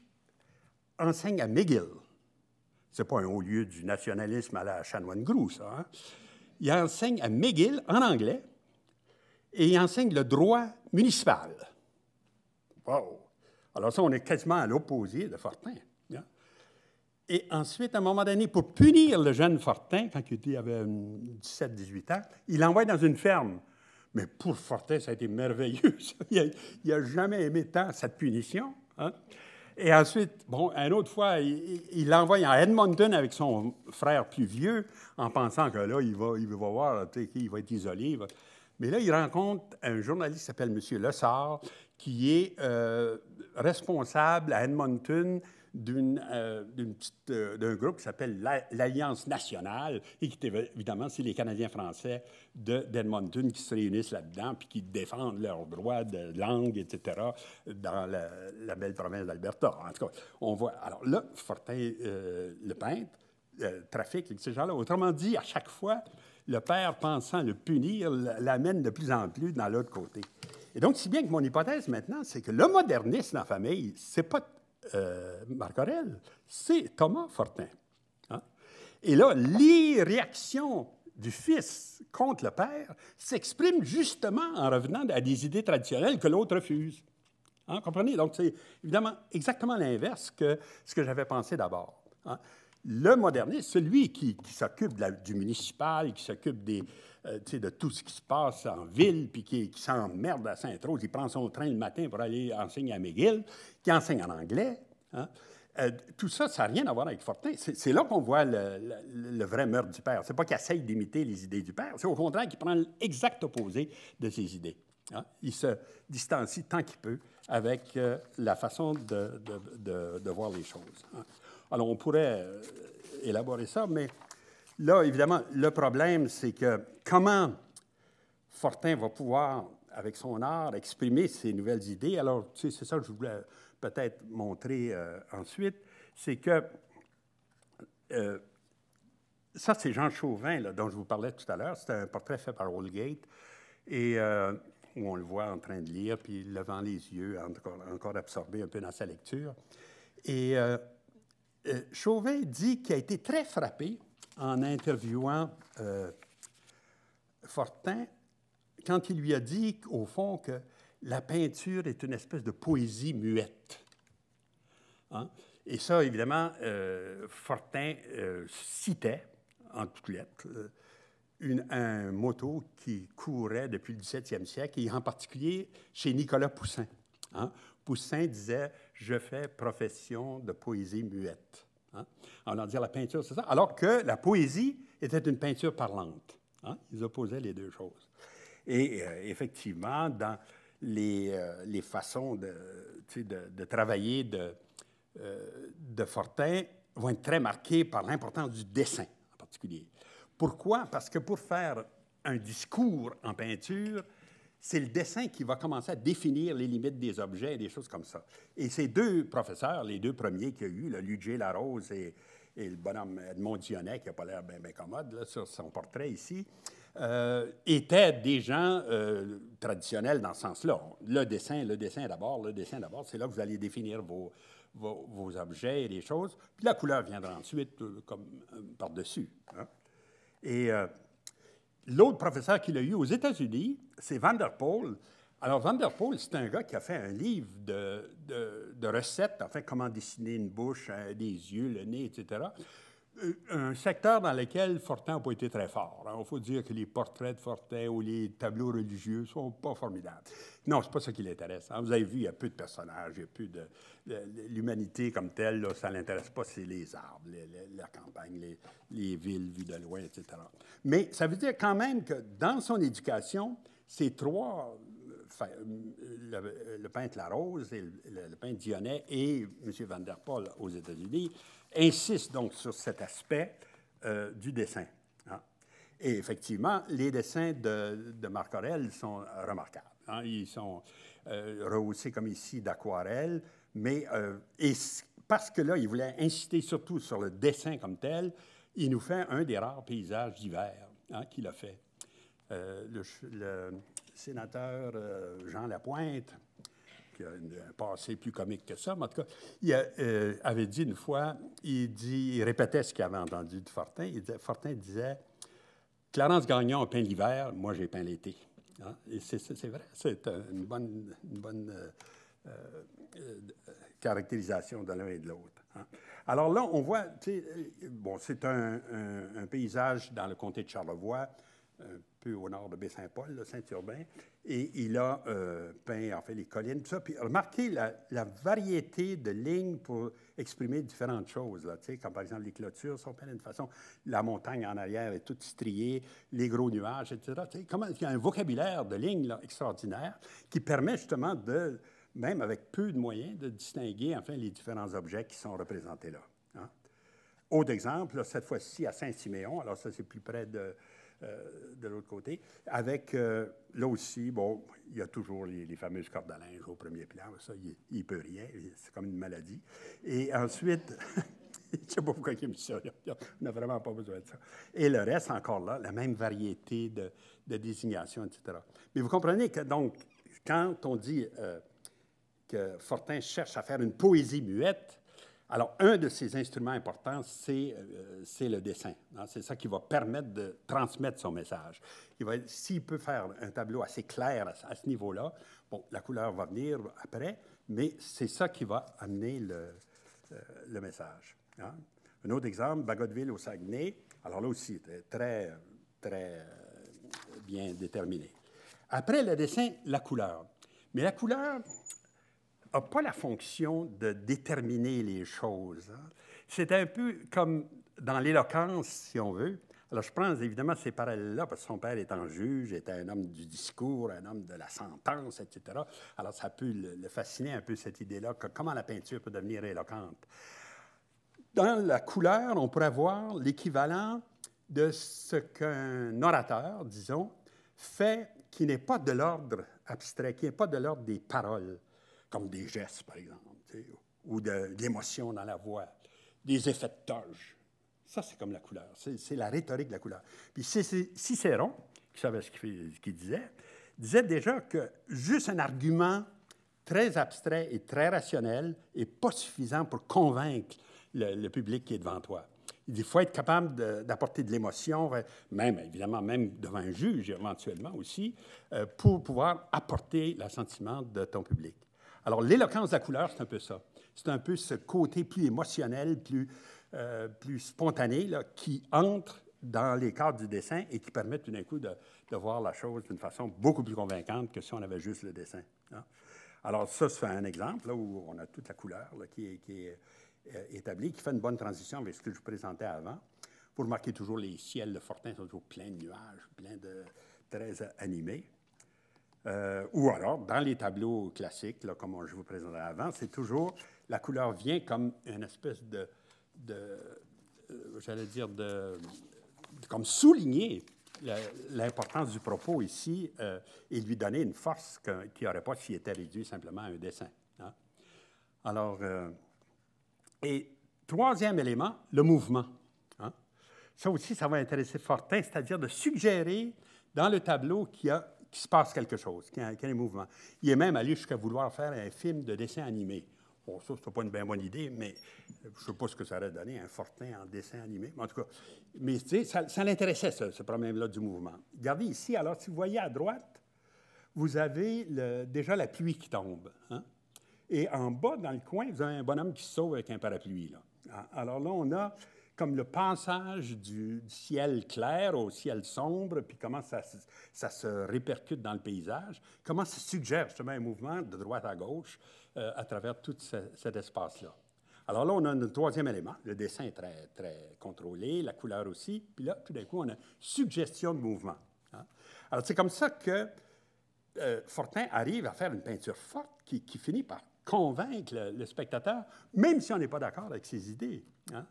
enseigne à McGill. C'est pas un haut lieu du nationalisme à la chanoine Grou, ça. Hein? Il enseigne à McGill en anglais et il enseigne le droit municipal. Wow! Alors ça, on est quasiment à l'opposé de Fortin. Hein. Et ensuite, à un moment donné, pour punir le jeune Fortin, quand il avait 17-18 hum, ans, il l'envoie dans une ferme. Mais pour Fortin, ça a été merveilleux. il n'a jamais aimé tant cette punition. Hein. Et ensuite, bon, une autre fois, il l'envoie à Edmonton avec son frère plus vieux, en pensant que là, il va, voir, tu sais, il va être isolé. Mais là, il rencontre un journaliste qui s'appelle M. Lessard, qui est euh, responsable à Edmonton euh, euh, d'un groupe qui s'appelle l'Alliance nationale et qui, évidemment, c'est les Canadiens français d'Edmonton qui se réunissent là-dedans puis qui défendent leurs droits de langue, etc., dans la, belle province d'Alberta. En tout cas, on voit. Alors là, Fortin, le peintre, trafic avec ces gens-là. Autrement dit, à chaque fois, le père, pensant le punir, l'amène de plus en plus dans l'autre côté. Et donc, si bien que mon hypothèse maintenant, c'est que le moderniste dans la famille, c'est pas euh, Marc c'est Thomas Fortin. Hein. Et là, l'irréaction du fils contre le père s'exprime justement en revenant à des idées traditionnelles que l'autre refuse. Hein? comprenez? Donc, c'est évidemment exactement l'inverse que ce que j'avais pensé d'abord. Hein. Le moderniste, celui qui, s'occupe du municipal, qui s'occupe euh, de tout ce qui se passe en ville, puis qui, qui s'emmerde à saint rose il prend son train le matin pour aller enseigner à McGill, qui enseigne en anglais. Hein. Euh, tout ça, ça n'a rien à voir avec Fortin. C'est là qu'on voit le, vrai meurtre du père. C'est pas qu'il essaye d'imiter les idées du père, c'est au contraire qu'il prend l'exact opposé de ses idées. Hein. Il se distancie tant qu'il peut avec euh, la façon de, voir les choses. Hein. Alors, on pourrait euh, élaborer ça, mais là, évidemment, le problème, c'est que comment Fortin va pouvoir, avec son art, exprimer ses nouvelles idées. Alors, tu sais, c'est ça que je voulais peut-être montrer euh, ensuite, c'est que euh, ça, c'est Jean Chauvin, dont je vous parlais tout à l'heure. C'était un portrait fait par Holgate, et où on le voit en train de lire, puis levant les yeux, encore, encore absorbé un peu dans sa lecture. Et euh, Chauvin dit qu'il a été très frappé en interviewant euh, Fortin quand il lui a dit, au fond, que la peinture est une espèce de poésie muette. Hein. Et ça, évidemment, euh, Fortin citait, en toutes lettres, un moto qui courait depuis le 17e siècle, et en particulier chez Nicolas Poussin. Hein. Poussin disait je fais profession de poésie muette. On hein, en dit la peinture, c'est ça. Alors que la poésie était une peinture parlante. Hein? Ils opposaient les deux choses. Et euh, effectivement, dans les, euh, les façons de, de, travailler de, euh, de Fortin vont être très marquées par l'importance du dessin en particulier. Pourquoi? Parce que pour faire un discours en peinture, c'est le dessin qui va commencer à définir les limites des objets et des choses comme ça. Et ces deux professeurs, les deux premiers qu'il y a eu, le Ludger Larose et, et le bonhomme Edmond Dionnet, qui n'a pas l'air bien bien commode là, sur son portrait ici, euh, étaient des gens euh, traditionnels dans ce sens-là. Le dessin, le dessin d'abord, le dessin d'abord, c'est là que vous allez définir vos, vos, objets et les choses. Puis la couleur viendra ensuite euh, comme par-dessus. Hein. Et L'autre professeur qu'il a eu aux États-Unis, c'est Vanderpool. Alors, Vanderpool, c'est un gars qui a fait un livre de, de, de recettes, comment dessiner une bouche, des euh, yeux, le nez, etc. Euh, un secteur dans lequel Fortin n'a pas été très fort. Il hein. faut dire que les portraits de Fortin ou les tableaux religieux sont pas formidables. Non, n'est pas ça qui l'intéresse. Hein. Vous avez vu, il y a peu de personnages, il y a peu de... L'humanité comme telle, ça ne l'intéresse pas, c'est les arbres, la campagne, les, villes vues de loin, etc. Mais ça veut dire quand même que dans son éducation, ces trois... le, peintre La Rose, et le, peintre Dionnet et M. Van der Poel aux États-Unis insiste donc sur cet aspect euh, du dessin. Hein. Et effectivement, les dessins de, de Marc Aurel sont remarquables. Hein. Ils sont euh, rehaussés comme ici d'aquarelle, mais euh, parce que là, il voulait insister surtout sur le dessin comme tel, il nous fait un des rares paysages d'hiver hein, qu'il a fait. Le, le, sénateur Jean Lapointe, a un passé plus comique que ça, mais en tout cas, il euh, avait dit une fois, il, dit, il répétait ce qu'il avait entendu de Fortin. Il disait, Fortin disait Clarence Gagnon a peint l'hiver, moi j'ai peint l'été. Hein? Et c'est vrai, c'est une bonne, bonne euh, euh, caractérisation de l'un et de l'autre. Hein. Alors là, on voit, bon, c'est un, paysage dans le comté de Charlevoix, un au nord de Baie-Saint-Paul, Saint-Urbain, et il a euh, peint en fait les collines, tout ça. Puis remarquez la, variété de lignes pour exprimer différentes choses, là, comme par exemple les clôtures sont peintes d'une façon, la montagne en arrière est toute striée, les gros nuages, etc. Comment, il y a un vocabulaire de lignes là, extraordinaire qui permet justement de, même avec peu de moyens, de distinguer enfin les différents objets qui sont représentés là. Hein. Autre exemple, cette fois-ci à Saint-Siméon, alors ça c'est plus près de euh, de l'autre côté. Avec, euh, là aussi, bon, il y a toujours les, fameuses cordes à linge au premier plan. Ça, il ne peut rien. C'est comme une maladie. Et ensuite, je ne sais pas pourquoi il me dit On n'a vraiment pas besoin de ça. Et le reste, encore là, la même variété de, de désignations, etc. Mais vous comprenez que, donc, quand on dit euh, que Fortin cherche à faire une poésie muette, alors, un de ces instruments importants, c'est euh, le dessin. Hein, c'est ça qui va permettre de transmettre son message. S'il peut faire un tableau assez clair à, ce niveau-là, bon, la couleur va venir après, mais c'est ça qui va amener le, euh, message. Hein. Un autre exemple, Bagotville au Saguenay. Alors là aussi, euh, très, très bien déterminé. Après le dessin, la couleur. Mais la couleur, n'a pas la fonction de déterminer les choses. Hein. C'est un peu comme dans l'éloquence, si on veut. Alors, je prends évidemment ces parallèles-là, parce que son père étant juge, était un homme du discours, un homme de la sentence, etc. Alors, ça peut le, le fasciner un peu, cette idée-là, que comment la peinture peut devenir éloquente. Dans la couleur, on pourrait voir l'équivalent de ce qu'un orateur, disons, fait qui n'est pas de l'ordre abstrait, qui n'est pas de l'ordre des paroles comme des gestes, par exemple, ou de, l'émotion dans la voix, des effets de toge. Ça, c'est comme la couleur. C'est la rhétorique de la couleur. Puis Cicéron, qui savait ce qu'il disait, disait déjà que juste un argument très abstrait et très rationnel n'est pas suffisant pour convaincre le, public qui est devant toi. Il faut être capable d'apporter de l'émotion, même évidemment, même devant un juge éventuellement aussi, euh, pour pouvoir apporter l'assentiment de ton public. Alors, l'éloquence de la couleur, c'est un peu ça. C'est un peu ce côté plus émotionnel, plus, euh, spontané, qui entre dans les cadres du dessin et qui permet tout d'un coup de, voir la chose d'une façon beaucoup plus convaincante que si on avait juste le dessin. Hein. Alors, ça, c'est un exemple où on a toute la couleur qui est, euh, établie, qui fait une bonne transition avec ce que je vous présentais avant. Vous remarquez toujours les ciels, de fortin sont toujours pleins de nuages, pleins de très animés. Euh, ou alors, dans les tableaux classiques, comme je vous présentais avant, c'est toujours la couleur vient comme une espèce de, euh, j'allais dire, de, comme souligner l'importance du propos ici euh, et lui donner une force qui n'aurait aurait pas s'il était réduit simplement à un dessin. Hein. Alors, et troisième élément, le mouvement. Hein. Ça aussi, ça va intéresser Fortin, c'est-à-dire de suggérer dans le tableau qu'il y a qu'il se passe quelque chose, qu'il y, un mouvement. Il est même allé jusqu'à vouloir faire un film de dessin animé. Bon, ça, ce pas une bien bonne idée, mais je ne sais pas ce que ça aurait donné, un Fortin en dessin animé. Mais en tout cas, mais, ça, ça l'intéressait, ce, problème-là du mouvement. Regardez ici, alors, si vous voyez à droite, vous avez déjà la pluie qui tombe. Hein? Et en bas, dans le coin, vous avez un bonhomme qui se sauve avec un parapluie. Là. Ah, alors là, on a comme le passage du ciel clair au ciel sombre, puis comment ça, ça se répercute dans le paysage, comment ça suggère justement un mouvement de droite à gauche euh, à travers tout cet espace-là. Alors là, on a un troisième élément. Le dessin est très, très contrôlé, la couleur aussi. Puis là, tout d'un coup, on a suggestion de mouvement. Hein. Alors, c'est comme ça que euh, Fortin arrive à faire une peinture forte qui, finit par convaincre le, spectateur, même si on n'est pas d'accord avec ses idées. Hein?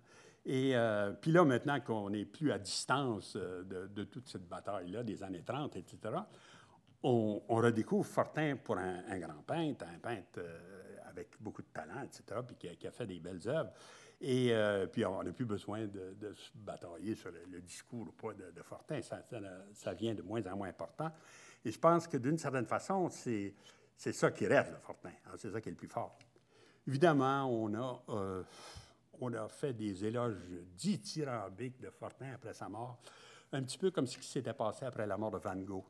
Et euh, puis là, maintenant qu'on n'est plus à distance euh, de, toute cette bataille-là des années 30, etc., on, redécouvre Fortin pour un, grand peintre, un peintre euh, avec beaucoup de talent, etc., puis qui, a, fait des belles œuvres. Et puis on n'a plus besoin de, se batailler sur le, discours ou de, Fortin, ça, vient de moins en moins important. Et je pense que d'une certaine façon, c'est, ça qui reste, de Fortin. Hein. c'est ça qui est le plus fort. Évidemment, on a on a fait des éloges dithyrambiques de Fortin après sa mort, un petit peu comme ce qui s'était passé après la mort de Van Gogh.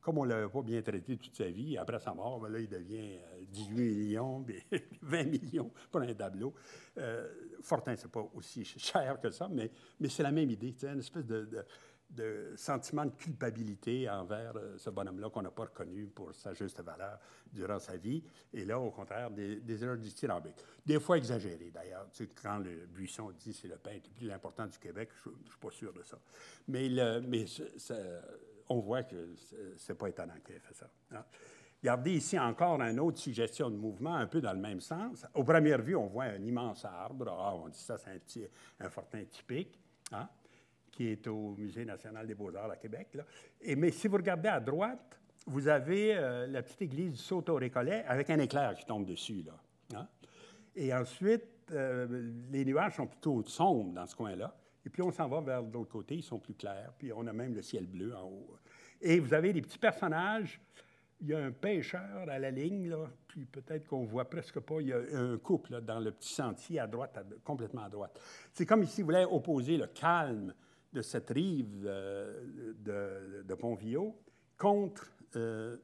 Comme on ne l'avait pas bien traité toute sa vie, après sa mort, ben là, il devient 18 euh, millions, 20 millions pour un tableau. Fortin, euh, Fortin, c'est pas aussi cher que ça, mais, mais c'est la même idée, une espèce de de sentiment de culpabilité envers euh, ce bonhomme-là qu'on n'a pas reconnu pour sa juste valeur durant sa vie. Et là, au contraire, des, erreurs du style Des fois exagérées, d'ailleurs. Tu sais, quand le Buisson dit c'est le peintre le plus important du Québec, je ne suis pas sûr de ça. Mais, le, mais on voit que c'est pas étonnant qu'il ait fait ça. Gardez hein. Regardez ici encore une autre suggestion de mouvement, un peu dans le même sens. Aux premières vue on voit un immense arbre. Ah, on dit ça, c'est un, un fortin typique. Hein? qui est au Musée national des beaux-arts à Québec. Et, mais si vous regardez à droite, vous avez euh, la petite église du au récollet avec un éclair qui tombe dessus. Là, hein. Et ensuite, euh, les nuages sont plutôt sombres dans ce coin-là. Et puis on s'en va vers l'autre côté, ils sont plus clairs. Puis on a même le ciel bleu en haut. Et vous avez des petits personnages. Il y a un pêcheur à la ligne, là, puis peut-être qu'on voit presque pas. Il y a un couple dans le petit sentier à droite, complètement à droite. C'est comme si vous opposer le calme de cette rive euh, de, pont Pontvio contre euh,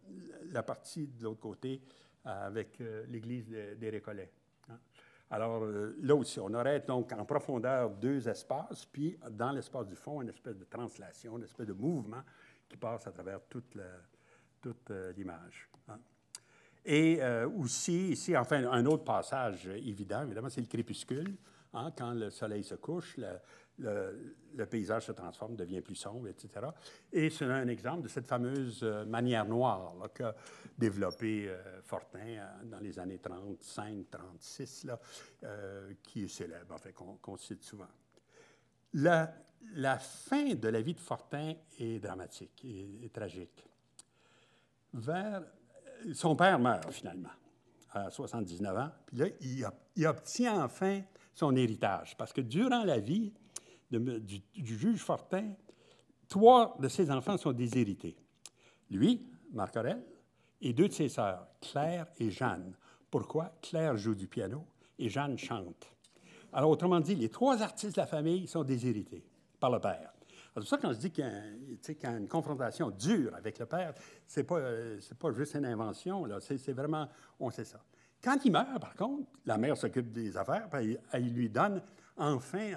la partie de l'autre côté euh, avec l'église des Récollets. Hein. Alors là aussi, on aurait donc en profondeur deux espaces, puis dans l'espace du fond, une espèce de translation, une espèce de mouvement qui passe à travers toute l'image. Toute, hein. l'image. Et aussi, ici, enfin, un autre passage évident, évidemment, c'est le crépuscule. Hein, quand le soleil se couche, le, paysage se transforme, devient plus sombre, etc. Et c'est un exemple de cette fameuse euh, manière noire qu'a développée euh, Fortin euh, dans les années 35-36, là, qui est célèbre, en fait, qu'on cite souvent. La, la, fin de la vie de Fortin est dramatique et, tragique. Vers, son père meurt finalement à 79 ans, puis là, il obtient enfin son héritage. Parce que durant la vie du, juge Fortin, trois de ses enfants sont déshérités. Lui, Marc et deux de ses sœurs, Claire et Jeanne. Pourquoi? Claire joue du piano et Jeanne chante. Alors, autrement dit, les trois artistes de la famille sont déshérités par le père. C'est pour ça, quand je dis qu'il y, a une confrontation dure avec le père, ce n'est pas, euh, pas, juste une invention, c'est vraiment, on sait ça. Quand il meurt, par contre, la mère s'occupe des affaires, puis elle lui donne enfin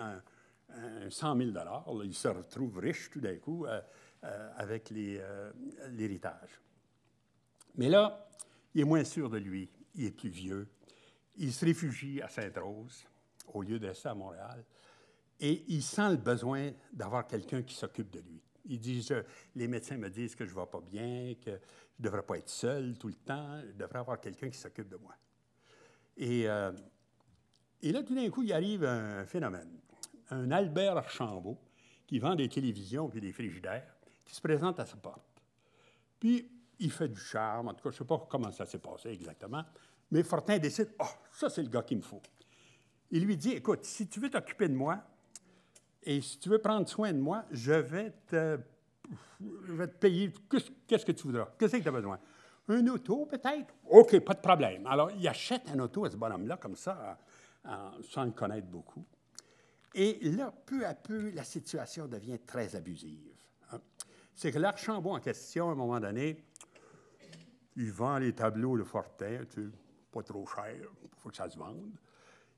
un, 100 000 Il se retrouve riche tout d'un coup euh, euh, avec euh, l'héritage. Mais là, il est moins sûr de lui. Il est plus vieux. Il se réfugie à Sainte-Rose, au lieu de à Montréal. Et il sent le besoin d'avoir quelqu'un qui s'occupe de lui. Il dit, les médecins me disent que je ne vais pas bien, que je ne devrais pas être seul tout le temps, je devrais avoir quelqu'un qui s'occupe de moi. Euh, et, là, tout d'un coup, il arrive un phénomène. Un Albert Archambault, qui vend des télévisions et des frigidaires, qui se présente à sa porte. Puis, il fait du charme. En tout cas, je ne sais pas comment ça s'est passé exactement. Mais Fortin décide Ah, ça, c'est le gars qu'il me faut. Il lui dit Écoute, si tu veux t'occuper de moi et si tu veux prendre soin de moi, je vais te, vais te payer qu'est-ce que tu voudras. Qu'est-ce que tu as besoin « Un auto, peut-être? OK, pas de problème. Alors, il achète un auto à ce bonhomme-là, comme ça, sans le connaître beaucoup. Et là, peu à peu, la situation devient très abusive. Hein. C'est que l'Archambault en question, à un moment donné, il vend les tableaux de Fortin, tu pas trop cher, il faut que ça se vende.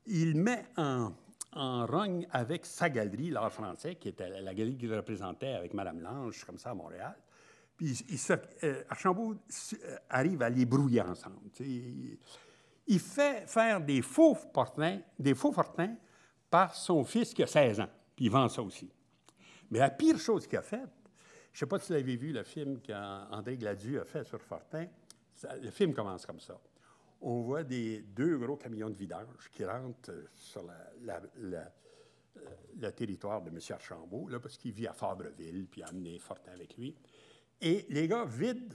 Il met en, en rogne avec sa galerie, l'art français, qui était la galerie qu'il représentait avec Madame Lange, comme ça, à Montréal. Puis euh, Archambault euh, arrive à les brouiller ensemble. Il, fait faire des faux fortins, des faux par son fils qui a 16 ans. Puis il vend ça aussi. Mais la pire chose qu'il a faite, je ne sais pas si vous avez vu le film qu'André Gladu a fait sur Fortin. le film commence comme ça. On voit des deux gros camions de vidange qui rentrent euh, sur le territoire de M. Archambault, là, parce qu'il vit à Fabreville, puis a amené Fortin avec lui. Et les gars vident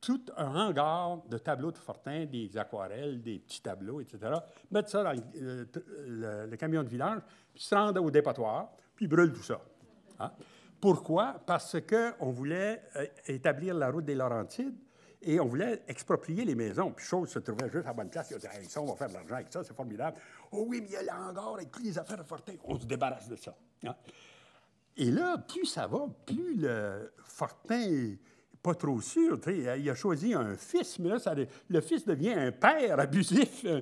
tout un hangar de tableaux de Fortin, des aquarelles, des petits tableaux, etc., mettent ça dans le, euh, camion de village, puis se rendent au dépotoir, puis brûlent tout ça. Hein. Pourquoi? Parce qu'on voulait euh, établir la route des Laurentides et on voulait exproprier les maisons. Puis chose se trouvait juste à bonne place. Ils ont dit on va faire de l'argent avec ça, c'est formidable. Oh oui, mais il y a le hangar avec toutes les affaires de Fortin. On se débarrasse de ça. Hein. Et là, plus ça va, plus Fortin n'est pas trop sûr. Il a choisi un fils, mais là, le fils devient un père abusif, euh,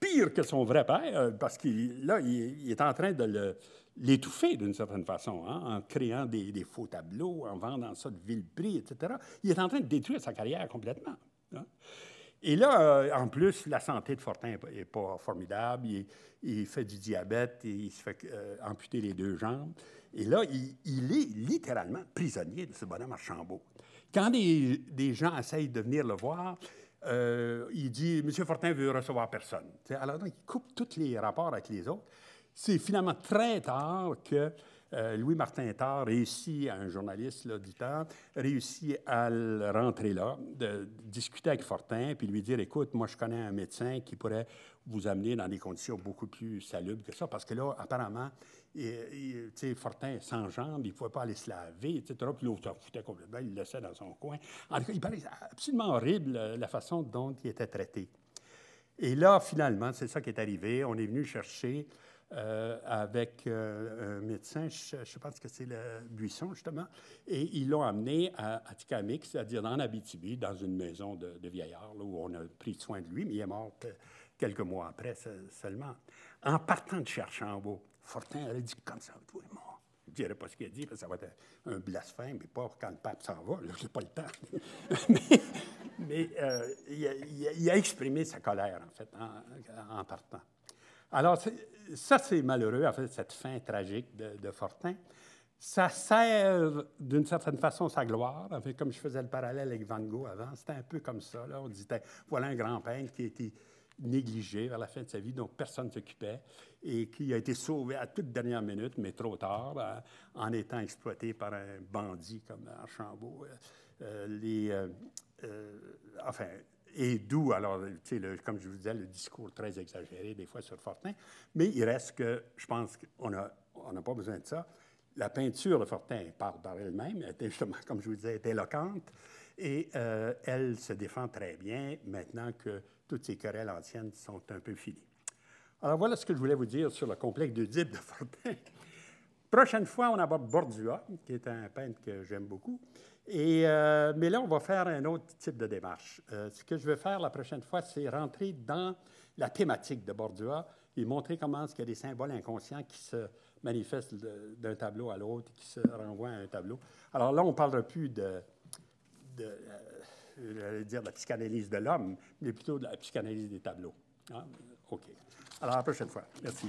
pire que son vrai père, euh, parce qu'il là, il, est en train de l'étouffer d'une certaine façon, hein, en créant des, faux tableaux, en vendant ça de vil prix, etc. Il est en train de détruire sa carrière complètement. Hein. Et là, euh, en plus, la santé de Fortin n'est pas formidable. Il, fait du diabète, il se fait amputer les deux jambes. Et là, il, est littéralement prisonnier de ce bonhomme Archambault. Quand des, gens essayent de venir le voir, euh, il dit Monsieur Fortin veut recevoir personne. alors, il coupe tous les rapports avec les autres. C'est finalement très tard que euh, Louis Martin Tard réussit, à un journaliste là, du réussit à le rentrer là, de, de discuter avec Fortin, puis lui dire Écoute, moi, je connais un médecin qui pourrait vous amener dans des conditions beaucoup plus salubres que ça, parce que là, apparemment, il, était Fortin, sans jambes, il ne pouvait pas aller se laver, etc. Puis l'autre foutait complètement, il le laissait dans son coin. En tout cas, il paraît absolument horrible euh, la façon dont il était traité. Et là, finalement, c'est ça qui est arrivé. On est venu chercher euh, avec euh, un médecin, je, pense que c'est le Buisson, justement, et ils l'ont amené à, à c'est-à-dire en Abitibi, dans une maison de, vieillard, où on a pris soin de lui, mais il est mort quelques mois après seulement. En partant de Cherchambault, Fortin aurait dit comme ça, tout et mort. Je ne dirais pas ce qu'il a dit, parce que ça va être un blasphème, mais pas quand le pape s'en va, je n'ai pas le temps. mais, euh, il, a, exprimé sa colère, en fait, en, partant. Alors, ça, c'est malheureux, en fait, cette fin tragique de, Fortin. Ça sert, d'une certaine façon, sa gloire. En fait, comme je faisais le parallèle avec Van Gogh avant, c'était un peu comme ça. Là. On disait, voilà un grand peintre qui était négligé vers la fin de sa vie, dont personne ne s'occupait, et qui a été sauvé à toute dernière minute, mais trop tard, ben, en étant exploité par un bandit comme Archambault. Euh, euh, les, euh, enfin, et d'où, alors, le, comme je vous disais, le discours très exagéré des fois sur Fortin, mais il reste que, je pense qu'on n'a on pas besoin de ça. La peinture de Fortin parle par elle-même, elle était justement, comme je vous disais, éloquente, et elle se défend très bien maintenant que toutes ces querelles anciennes sont un peu finies. Alors voilà ce que je voulais vous dire sur le complexe d'Oedipe de Fortin. Prochaine fois, on aborde Bordua, qui est un peintre que j'aime beaucoup. Et, euh, mais là, on va faire un autre type de démarche. Euh, ce que je vais faire la prochaine fois, c'est rentrer dans la thématique de Bordua et montrer comment il y a des symboles inconscients qui se manifestent d'un tableau à l'autre, qui se renvoient à un tableau. Alors là, on ne parlera plus de euh, j'allais euh, dire de la psychanalyse de l'homme, mais plutôt de la psychanalyse des tableaux. Hein? OK. Alors, à la prochaine fois. Merci.